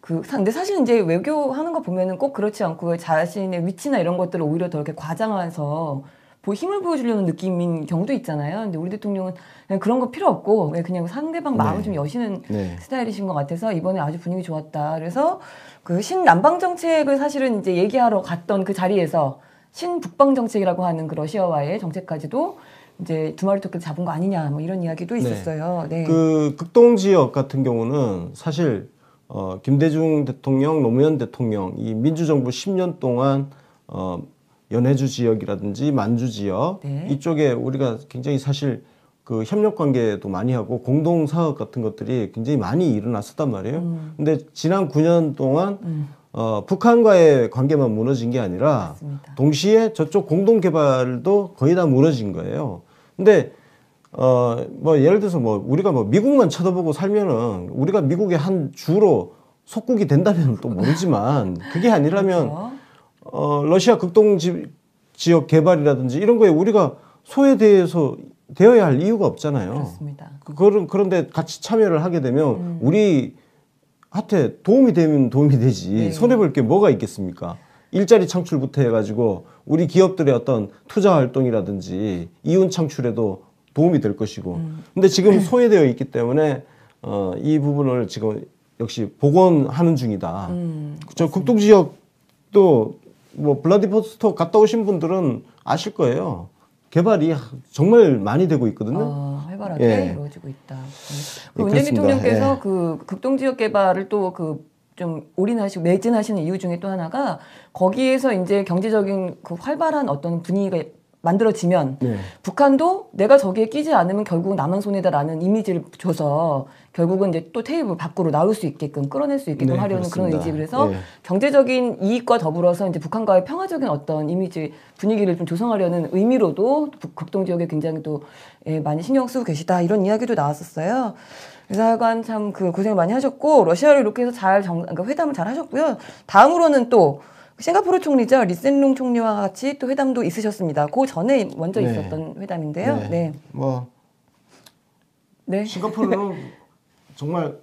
그 근데 사실 이제 외교하는 거 보면은 꼭 그렇지 않고 자신의 위치나 이런 것들을 오히려 더 이렇게 과장해서 뭐 힘을 보여주려는 느낌인 경우도 있잖아요. 근데 우리 대통령은 그런 거 필요 없고 그냥 상대방 마음을 네. 좀 여시는 네. 스타일이신 것 같아서 이번에 아주 분위기 좋았다. 그래서 그 신남방 정책을 사실은 이제 얘기하러 갔던 그 자리에서 신북방 정책이라고 하는 그 러시아와의 정책까지도 이제 두 마리 토끼를 잡은 거 아니냐 뭐 이런 이야기도 네. 있었어요. 네. 네. 그 극동 지역 같은 경우는 사실 어 김대중 대통령, 노무현 대통령 이 민주정부 10년 동안 어 연해주 지역이라든지 만주 지역 네. 이쪽에 우리가 굉장히 사실 그 협력 관계도 많이 하고 공동 사업 같은 것들이 굉장히 많이 일어났었단 말이에요. 음. 근데 지난 9년 동안 음. 어, 북한과의 관계만 무너진 게 아니라 맞습니다. 동시에 저쪽 공동 개발도 거의 다 무너진 거예요. 근데 어, 뭐 예를 들어서 뭐 우리가 뭐 미국만 쳐다보고 살면은 우리가 미국의 한 주로 속국이 된다면 또 모르지만 그게 아니라면 그렇죠. 어, 러시아 극동 지, 지역 개발이라든지 이런 거에 우리가 소외돼서 되어야 할 이유가 없잖아요. 그렇습니다. 그, 그런 그런데 같이 참여를 하게 되면 음. 우리 하태 도움이 되면 도움이 되지 네. 손해 볼 게 뭐가 있겠습니까? 일자리 창출부터 해가지고 우리 기업들의 어떤 투자 활동이라든지 이윤 창출에도 도움이 될 것이고. 음. 근데 지금 네. 소외되어 있기 때문에 어, 이 부분을 지금 역시 복원하는 중이다. 음, 저 극동 지역도 뭐 블라디보스토크 갔다 오신 분들은 아실 거예요. 개발이 정말 많이 되고 있거든요. 아, 활발하게 예. 이루어지고 있다. 그 문재인 대통령께서 예. 그 극동 지역 개발을 또 그 좀 올인하시고 매진하시는 이유 중에 또 하나가 거기에서 이제 경제적인 그 활발한 어떤 분위기가 만들어지면 네. 북한도 내가 저기에 끼지 않으면 결국 남한 손해다라는 이미지를 줘서 결국은 이제 또 테이블 밖으로 나올 수 있게끔 끌어낼 수 있게끔 네, 하려는 그렇습니다. 그런 의지 그래서 네. 예. 경제적인 이익과 더불어서 이제 북한과의 평화적인 어떤 이미지 분위기를 좀 조성하려는 의미로도 극동 지역에 굉장히 또 예, 많이 신경 쓰고 계시다 이런 이야기도 나왔었어요. 그래서 하여간 참그 고생을 많이 하셨고 러시아를 이렇게 해서 잘 정, 그러니까 회담을 잘 하셨고요. 다음으로는 또 싱가포르 총리죠 리센룽 총리와 같이 또 회담도 있으셨습니다. 그 전에 먼저 네. 있었던 회담인데요. 네. 네. 뭐. 네. 싱가포르는 정말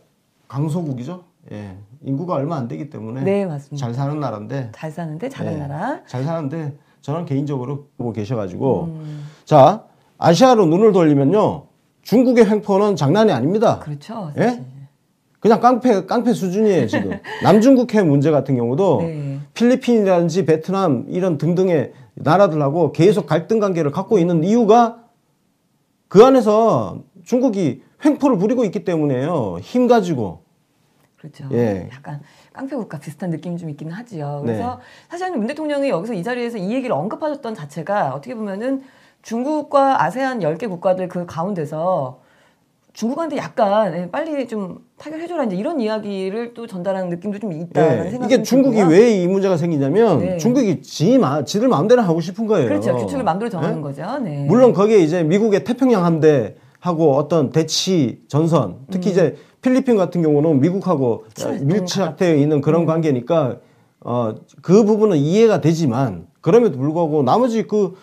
강소국이죠. 예, 인구가 얼마 안 되기 때문에 네, 맞습니다. 잘 사는 나라인데 잘 사는데 잘하는 예, 나라. 잘 사는데 저는 개인적으로 보고 계셔가지고 음. 자 아시아로 눈을 돌리면요 중국의 횡포는 장난이 아닙니다. 그렇죠. 예? 사실. 예? 그냥 깡패 깡패 수준이에요 지금 남중국해 문제 같은 경우도 네. 필리핀이라든지 베트남 이런 등등의 나라들하고 계속 갈등 관계를 갖고 있는 이유가 그 안에서 중국이 횡포를 부리고 있기 때문에요. 힘 가지고. 그렇죠. 예. 약간 깡패 국가 비슷한 느낌이 좀 있기는 하지요. 네. 그래서 네. 사실은 문 대통령이 여기서 이 자리에서 이 얘기를 언급하셨던 자체가 어떻게 보면은 중국과 아세안 10개 국가들 그 가운데서 중국한테 약간 예, 빨리 좀 타결해줘라 이제 이런 이야기를 또 전달하는 느낌도 좀 있다라는 네. 생각이 이게 중국이 왜 이 문제가 생기냐면 네. 중국이 지 마, 지들 마음대로 하고 싶은 거예요. 그렇죠. 규칙을 마음대로 정하는 네? 거죠. 네. 물론 거기에 이제 미국의 태평양 함대 하고 어떤 대치 전선 특히 음. 이제 필리핀 같은 경우는 미국하고 어, 밀착되어 있는 그런 음. 관계니까 어, 그 부분은 이해가 되지만 그럼에도 불구하고 나머지 그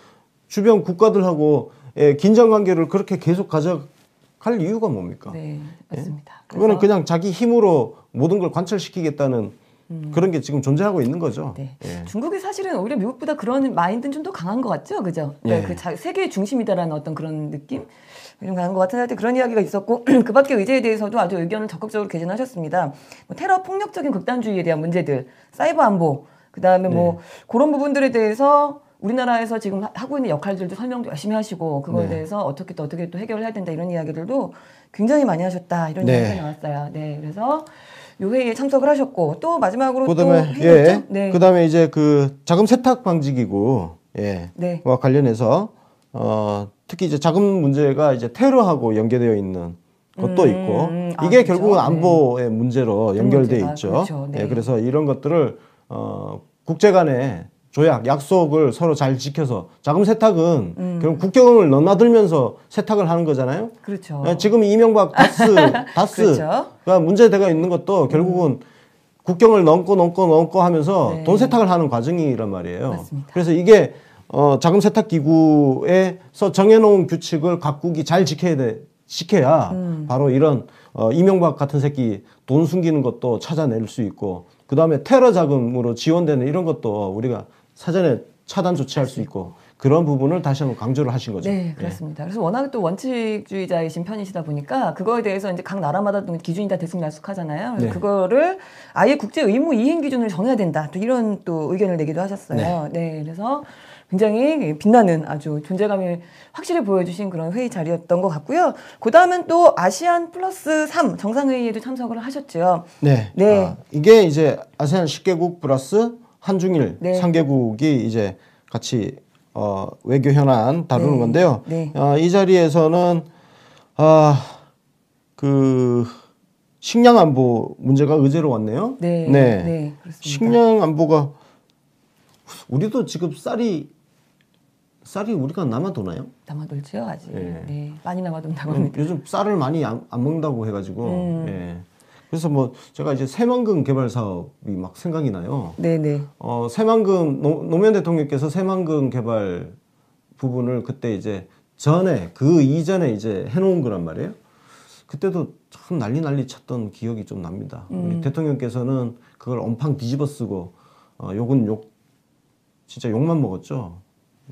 주변 국가들하고 예, 긴장 관계를 그렇게 계속 가져갈 이유가 뭡니까? 네, 예? 맞습니다. 예? 그거는 그냥 자기 힘으로 모든 걸 관철시키겠다는 음. 그런 게 지금 존재하고 있는 거죠. 네. 예. 중국이 사실은 오히려 미국보다 그런 마인드는 좀 더 강한 것 같죠, 그죠? 예. 네, 그 자, 세계의 중심이다라는 어떤 그런 느낌. 요즘 가는 것 같은데 그런 이야기가 있었고 그 밖에 의제에 대해서도 아주 의견을 적극적으로 개진하셨습니다. 뭐 테러 폭력적인 극단주의에 대한 문제들, 사이버 안보, 그 다음에 뭐 네. 그런 부분들에 대해서 우리나라에서 지금 하고 있는 역할들도 설명도 열심히 하시고 그거에 네. 대해서 어떻게 또 어떻게 또 해결을 해야 된다 이런 이야기들도 굉장히 많이 하셨다 이런 네. 이야기가 나왔어요. 네, 그래서 요 회의에 참석을 하셨고 또 마지막으로 그다음에 또 예, 네. 그다음에 이제 그 자금 세탁 방지기구 예와 네. 관련해서 어 특히 이제 자금 문제가 이제 테러하고 연계되어 있는 것도 음, 있고 아, 이게 아, 결국은 네. 안보의 네. 문제로 연결돼 문제가, 있죠. 그렇죠. 네. 예, 그래서 이런 것들을 어, 국제 간의 조약, 약속을 서로 잘 지켜서 자금 세탁은 음. 결국 국경을 넘나들면서 세탁을 하는 거잖아요. 그렇죠. 예, 지금 이명박 다스 다스가 그렇죠. 문제되가 있는 것도 음. 결국은 음. 국경을 넘고 넘고 넘고 하면서 네. 돈 세탁을 하는 과정이란 말이에요. 맞습니다. 그래서 이게 어, 자금 세탁 기구에서 정해놓은 규칙을 각국이 잘 지켜야 돼. 지켜야 음. 바로 이런 어, 이명박 같은 새끼 돈 숨기는 것도 찾아낼 수 있고 그 다음에 테러 자금으로 지원되는 이런 것도 우리가 사전에 차단 조치할 수 있고 그런 부분을 다시 한번 강조를 하신 거죠. 네, 그렇습니다. 예. 그래서 워낙 또 원칙주의자이신 편이시다 보니까 그거에 대해서 이제 각 나라마다 기준이 다대쑥날쑥하잖아요 네. 그거를 아예 국제 의무 이행 기준을 정해야 된다. 또 이런 또 의견을 내기도 하셨어요. 네, 네 그래서 굉장히 빛나는 아주 존재감이 확실히 보여주신 그런 회의 자리였던 것 같고요. 그 다음은 또 아시안 플러스 3 정상회의에도 참석을 하셨죠. 네. 네. 아, 이게 이제 아시안 10개국 플러스 한중일 네. 3개국이 이제 같이 어, 외교 현안 다루는 네. 건데요. 네. 어, 이 자리에서는 아, 그 식량 안보 문제가 의제로 왔네요. 네. 네. 네 식량 안보가 우리도 지금 쌀이 쌀이 우리가 남아도나요? 남아돌지요 아직. 예. 네. 많이 남아돈다고 합니다. 요즘 쌀을 많이 안, 안 먹는다고 해가지고. 음. 예. 그래서 뭐 제가 이제 새만금 개발 사업이 막 생각이 나요. 네네. 네. 어 새만금 노, 노무현 대통령께서 새만금 개발 부분을 그때 이제 전에 그 이전에 이제 해놓은 거란 말이에요. 그때도 참 난리 난리 쳤던 기억이 좀 납니다. 음. 우리 대통령께서는 그걸 엄팡 뒤집어 쓰고 어 욕은 욕 진짜 욕만 먹었죠.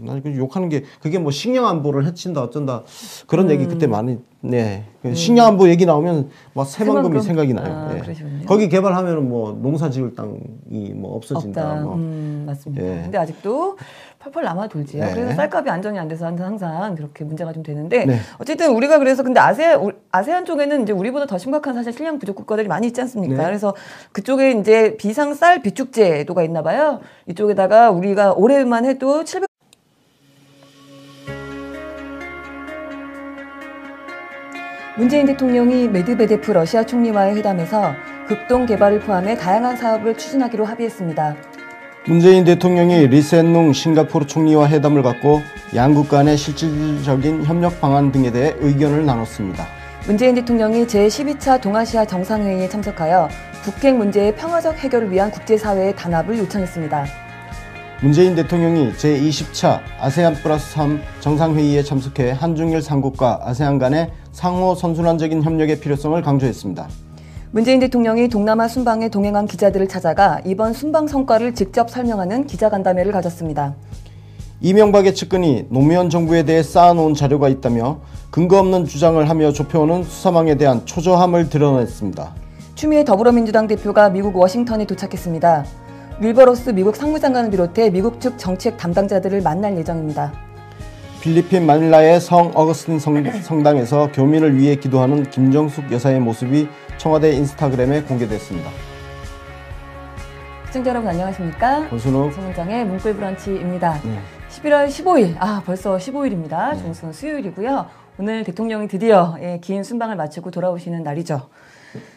난 욕하는 게 그게 뭐 식량 안보를 해친다 어쩐다 그런 음. 얘기 그때 많이 네 그 음. 식량 안보 얘기 나오면 막 새만금이 생각이 나요. 아, 네. 거기 개발하면뭐 농사 지을 땅이 뭐 없어진다. 없다. 뭐. 음, 맞습니다. 네. 근데 아직도 펄펄 남아 돌지요. 네. 그래서 쌀값이 안정이 안 돼서 항상 그렇게 문제가 좀 되는데 네. 어쨌든 우리가 그래서 근데 아세안 아세안 쪽에는 이제 우리보다 더 심각한 사실 식량 부족 국가들이 많이 있지 않습니까? 네. 그래서 그쪽에 이제 비상 쌀 비축제도가 있나 봐요. 이쪽에다가 우리가 올해만 해도 700 문재인 대통령이 메드베데프 러시아 총리와의 회담에서 극동 개발을 포함해 다양한 사업을 추진하기로 합의했습니다. 문재인 대통령이 리센농 싱가포르 총리와 회담을 갖고 양국 간의 실질적인 협력 방안 등에 대해 의견을 나눴습니다. 문재인 대통령이 제12차 동아시아 정상회의에 참석하여 북핵 문제의 평화적 해결을 위한 국제사회의 단합을 요청했습니다. 문재인 대통령이 제20차 아세안 플러스 3 정상회의에 참석해 한중일 3국과 아세안 간의 상호 선순환적인 협력의 필요성을 강조했습니다. 문재인 대통령이 동남아 순방에 동행한 기자들을 찾아가 이번 순방 성과를 직접 설명하는 기자간담회를 가졌습니다. 이명박의 측근이 노무현 정부에 대해 쌓아놓은 자료가 있다며 근거 없는 주장을 하며 좁혀오는 수사망에 대한 초조함을 드러냈습니다. 추미애 더불어민주당 대표가 미국 워싱턴에 도착했습니다. 밀버로스 미국 상무장관을 비롯해 미국 측 정책 담당자들을 만날 예정입니다. 필리핀 마닐라의 성 어거스틴 성, 당에서 교민을 위해 기도하는 김정숙 여사의 모습이 청와대 인스타그램에 공개됐습니다. 시청자 여러분 안녕하십니까? 권순욱 정은정의 문골 브런치입니다. 네. 11월 15일, 아 벌써 15일입니다. 네. 종순 수요일이고요. 오늘 대통령이 드디어 예, 긴 순방을 마치고 돌아오시는 날이죠.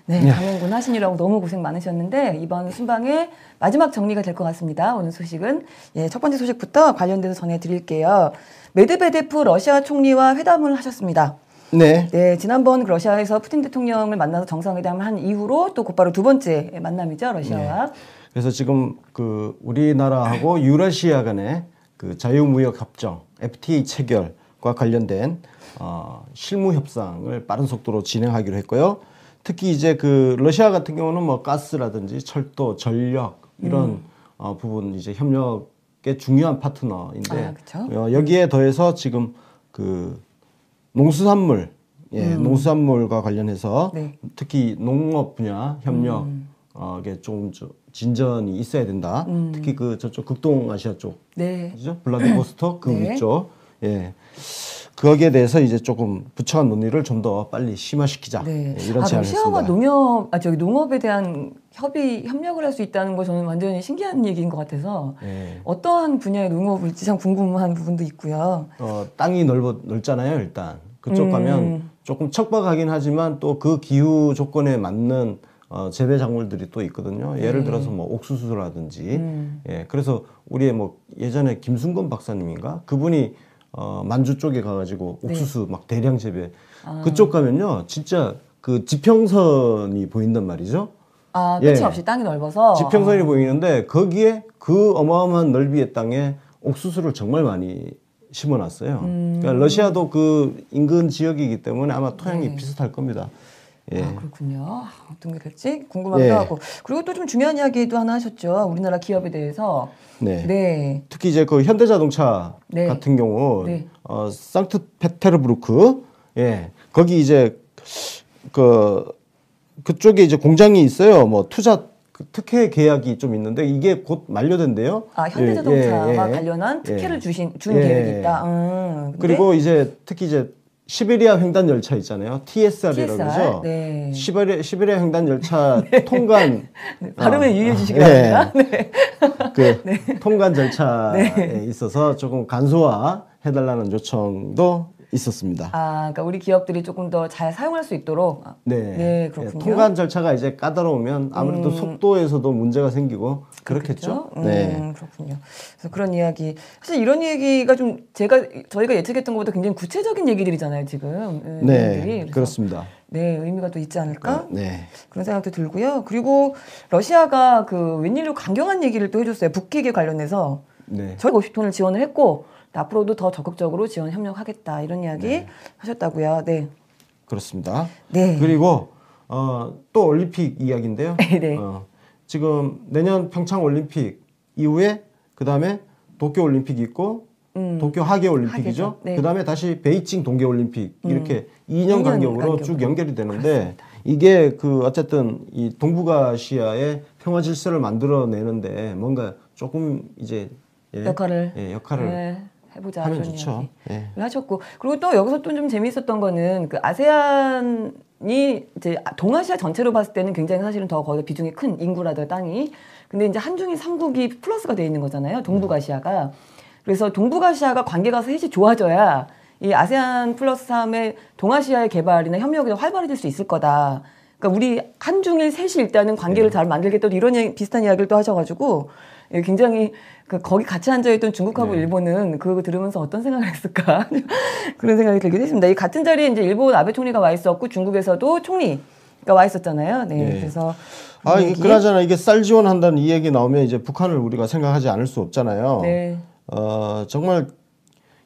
네, 네, 강원군 하신이라고 너무 고생 많으셨는데 이번 순방의 마지막 정리가 될 것 같습니다. 오늘 소식은 예, 첫 번째 소식부터 관련돼서 전해드릴게요. 메드베데프 러시아 총리와 회담을 하셨습니다. 네. 네, 지난번 러시아에서 푸틴 대통령을 만나서 정상회담을 한 이후로 또 곧바로 두 번째 만남이죠, 러시아와. 네. 그래서 지금 그 우리나라하고 유라시아 간의 그 자유무역 합정 FTA 체결과 관련된 어, 실무 협상을 빠른 속도로 진행하기로 했고요. 특히 이제 그 러시아 같은 경우는 뭐 가스라든지 철도, 전력 이런 음. 어, 부분 이제 협력의 중요한 파트너인데 아, 어, 여기에 더해서 지금 그 농수산물 예, 음. 농수산물과 관련해서 네. 특히 농업 분야 협력에 음. 어, 좀, 진전이 있어야 된다. 음. 특히 그 저쪽 극동아시아 쪽, 네. 그죠? 블라디보스토크 네. 그 위쪽, 예. 거기에 대해서 이제 조금 부처 논의를 좀 더 빨리 심화시키자 네. 네 이런 아, 제안을 시화와 농협 아 저기 농업에 대한 협의 협력을 할 수 있다는 거 저는 완전히 신기한 얘기인 것 같아서 네. 어떠한 분야의 농업을지참 궁금한 부분도 있고요. 어, 땅이 넓어 넓잖아요 일단 그쪽 음. 가면 조금 척박하긴 하지만 또 그 기후 조건에 맞는 어, 재배 작물들이 또 있거든요. 예를 네. 들어서 뭐 옥수수라든지 음. 예 그래서 우리의 뭐 예전에 김순건 박사님인가 그분이 어, 만주 쪽에 가가지고 네. 옥수수 막 대량 재배. 아. 그쪽 가면요, 진짜 그 지평선이 보인단 말이죠. 아, 끝이 예. 없이 땅이 넓어서. 지평선이 아. 보이는데 거기에 그 어마어마한 넓이의 땅에 옥수수를 정말 많이 심어놨어요. 음. 그러니까 러시아도 그 인근 지역이기 때문에 아마 토양이 네. 비슷할 겁니다. 예. 아, 그렇군요. 아, 어떤 게 될지 궁금하기도 예. 하고 그리고 또 좀 중요한 이야기도 하나 하셨죠. 우리나라 기업에 대해서. 네. 네. 특히 이제 그 현대자동차 네. 같은 경우 네. 어, 상트페테르부르크 예 거기 이제 그 그쪽에 이제 공장이 있어요. 뭐 투자 그 특혜 계약이 좀 있는데 이게 곧 만료된대요. 아 현대자동차와 예, 예, 예. 관련한 특혜를 예. 주신 준 계획이 있다. 음, 그리고 이제 특히 이제 시베리아 횡단 열차 있잖아요. TSR이라고 그러죠. 네. 시베리, 시베리아 횡단 열차 아, 예. 그 네. 통관 발음에 어, 유의해주시기 바랍니다. 네. 그 통관 절차에 있어서 조금 간소화 해달라는 요청도 있었습니다. 아, 그러니까 우리 기업들이 조금 더 잘 사용할 수 있도록. 네. 네, 예, 그렇군요. 통관 절차가 이제 까다로우면 아무래도 음. 속도에서도 문제가 생기고 그렇겠죠. 그렇겠죠? 네. 음, 그렇군요. 그래서 그런 이야기. 사실 이런 얘기가 좀 제가 저희가 예측했던 것보다 굉장히 구체적인 얘기들이잖아요, 지금. 예, 네. 그렇습니다. 네, 의미가 또 있지 않을까? 아, 네. 그런 생각도 들고요. 그리고 러시아가 그 웬일로 강경한 얘기를 또 해줬어요. 북핵에 관련해서. 네. 저희 50톤을 지원을 했고 네, 앞으로도 더 적극적으로 지원 협력하겠다 이런 이야기 네. 하셨다고요. 네. 그렇습니다. 네. 그리고 어, 또 올림픽 이야기인데요. 네. 어, 지금 내년 평창 올림픽 이후에 그 다음에 도쿄 올림픽 이 있고 음, 도쿄 하계 올림픽이죠. 네. 그 다음에 다시 베이징 동계 올림픽 음. 이렇게 음, 2년, 2년 간격으로, 간격으로 쭉 연결이 되는데 그렇습니다. 이게 그 어쨌든 이 동북아시아의 평화 질서를 만들어내는데 뭔가 조금 이제 예, 역할을 예, 역할을 네. 해보자 하면 그런 좋죠. 이기를 네. 예. 하셨고 그리고 또 여기서 또 좀 재미있었던 거는 그 아세안이 이제 동아시아 전체로 봤을 때는 굉장히 사실은 더 거기가 비중이 큰인구라든 땅이 근데 이제 한중이 삼국이 플러스가 돼 있는 거잖아요. 동북아시아가 그래서 동북아시아가 관계가 셋이 좋아져야 이 아세안 플러스 삼의 동아시아의 개발이나 협력이 활발해질 수 있을 거다. 그러니까 우리 한중일 셋이 일단은 관계를 네. 잘 만들겠다 이런 얘기, 비슷한 이야기를 또 하셔가지고 예, 굉장히 그 거기 같이 앉아있던 중국하고 네. 일본은 그거 들으면서 어떤 생각을 했을까 그런 생각이 들기도 했습니다. 이 같은 자리에 이제 일본 아베 총리가 와 있었고 중국에서도 총리가 와 있었잖아요. 네. 네. 그래서 아, 이그러잖아 이게 쌀 지원한다는 이 얘기 나오면 이제 북한을 우리가 생각하지 않을 수 없잖아요. 네. 어, 정말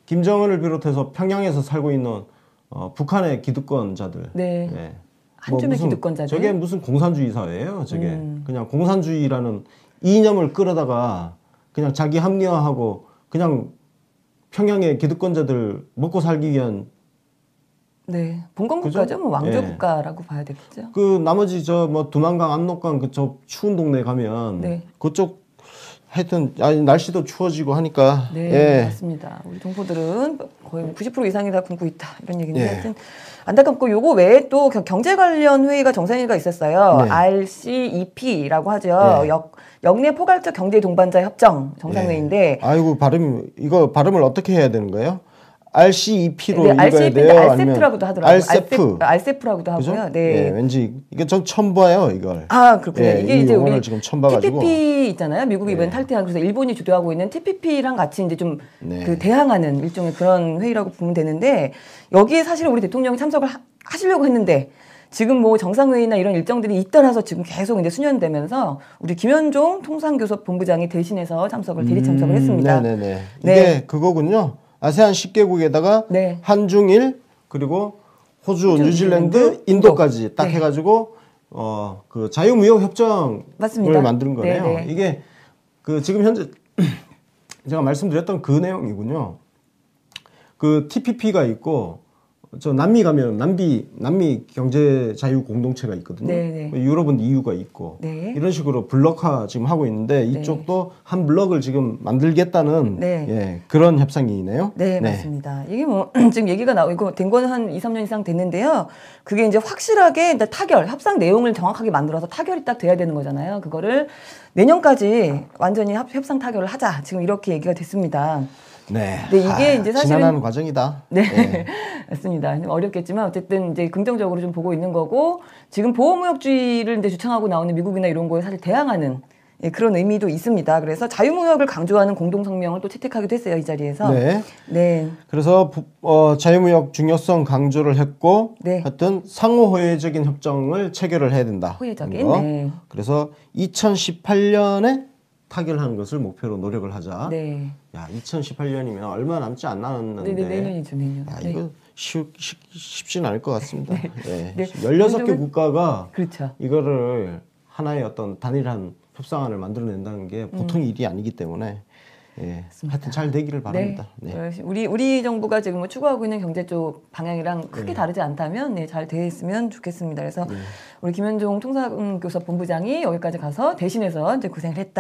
김정은을 비롯해서 평양에서 살고 있는 어, 북한의 기득권자들. 네. 네. 예. 한줌의 뭐 기득권자들. 저게 무슨 공산주의 사회예요. 저게 음. 그냥 공산주의라는 이념을 끌어다가 그냥 자기 합리화하고 그냥 평양의 기득권자들 먹고 살기 위한 네 봉건국가죠 뭐 왕조국가라고 예. 네. 봐야 되겠죠 그 나머지 저 뭐 두만강 압록강 그 저 추운 동네 가면 네. 그쪽 하여튼 아니, 날씨도 추워지고 하니까 네 예. 맞습니다. 우리 동포들은 거의 90% 뭐 이상이 다 굶고 있다 이런 얘기인데 예. 하여튼 안타깝고 요거 외에 또 경제 관련 회의가 정상회의가 있었어요. 네. RCEP라고 하죠. 예. 역 영내 포괄적 경제 동반자 협정 정상회의인데 예. 아이고 발음 이거 발음을 어떻게 해야 되는 거예요? RCEP로 네, 읽어야 돼요. RCEP라고도 하더라고요. RCEP. RCEP라고도 하고요. 그죠? 네. 네. 왠지 이게 전 처음 봐요, 이걸. 아, 그렇군요. 네, 이게 이제 우리 지금 처음 봐가지고. TPP 있잖아요. 미국이 이번 예. 탈퇴한 그래서 일본이 주도하고 있는 TPP랑 같이 이제 좀그 네. 대항하는 일종의 그런 회의라고 보면 되는데 여기에 사실 우리 대통령이 참석을 하, 하시려고 했는데 지금 뭐 정상회의나 이런 일정들이 잇따라서 지금 계속 이제 수년되면서 우리 김현종 통상교섭 본부장이 대신해서 참석을 대리 참석을 음, 했습니다. 네네네. 네. 이게 그거군요. 아세안 10개국에다가 네. 한중일 그리고 호주, 뉴질랜드, 뉴질랜드 인도까지 딱 네. 해가지고 어 그 자유무역 협정을 맞습니다. 만든 네, 거네요. 네네. 이게 그 지금 현재 제가 말씀드렸던 그 내용이군요. 그 TPP가 있고 저 남미 가면 남미 남미 경제 자유 공동체가 있거든요. 네네. 네. 뭐 유럽은 EU가 있고 네. 이런 식으로 블록화 지금 하고 있는데 네. 이쪽도 네. 한 블록을 지금 만들겠다는 네. 예, 그런 협상이네요. 네, 네. 맞습니다. 이게 뭐 지금 얘기가 나오고 된 건 한 2, 3년 이상 됐는데요. 그게 이제 확실하게 타결 협상 내용을 정확하게 만들어서 타결이 딱 돼야 되는 거잖아요. 그거를 내년까지 완전히 협상 타결을 하자. 지금 이렇게 얘기가 됐습니다. 네. 근데 이게 아, 이제 사실은 지난한 과정이다. 네, 네. 맞습니다. 어렵겠지만 어쨌든 이제 긍정적으로 좀 보고 있는 거고 지금 보호무역주의를 이제 주창하고 나오는 미국이나 이런 거에 사실 대항하는 예, 그런 의미도 있습니다. 그래서 자유무역을 강조하는 공동성명을 또 채택하기도 했어요 이 자리에서. 네. 네. 그래서 어, 자유무역 중요성 강조를 했고, 네. 하여튼 상호 호혜적인 협정을 체결을 해야 된다. 호혜적인. 네. 그래서 2018년에 타결하는 것을 목표로 노력을 하자. 네. 야, 2018년이면 얼마 남지 않았는데. 네, 내년이죠, 네, 네 내년. 네 야, 이거 쉬, 쉬, 쉽진 않을 것 같습니다. 네. 네. 16개 국가가 그렇죠. 이거를 하나의 어떤 단일한 협상안을 만들어낸다는 게 음. 보통 음. 일이 아니기 때문에 예, 하여튼 잘 되기를 바랍니다. 네. 네. 우리 우리 정부가 지금 뭐 추구하고 있는 경제 쪽 방향이랑 크게 네. 다르지 않다면 네, 잘 되었으면 좋겠습니다. 그래서 우리 김현종 통상교섭본부장이 여기까지 가서 대신해서 이제 고생을 했다.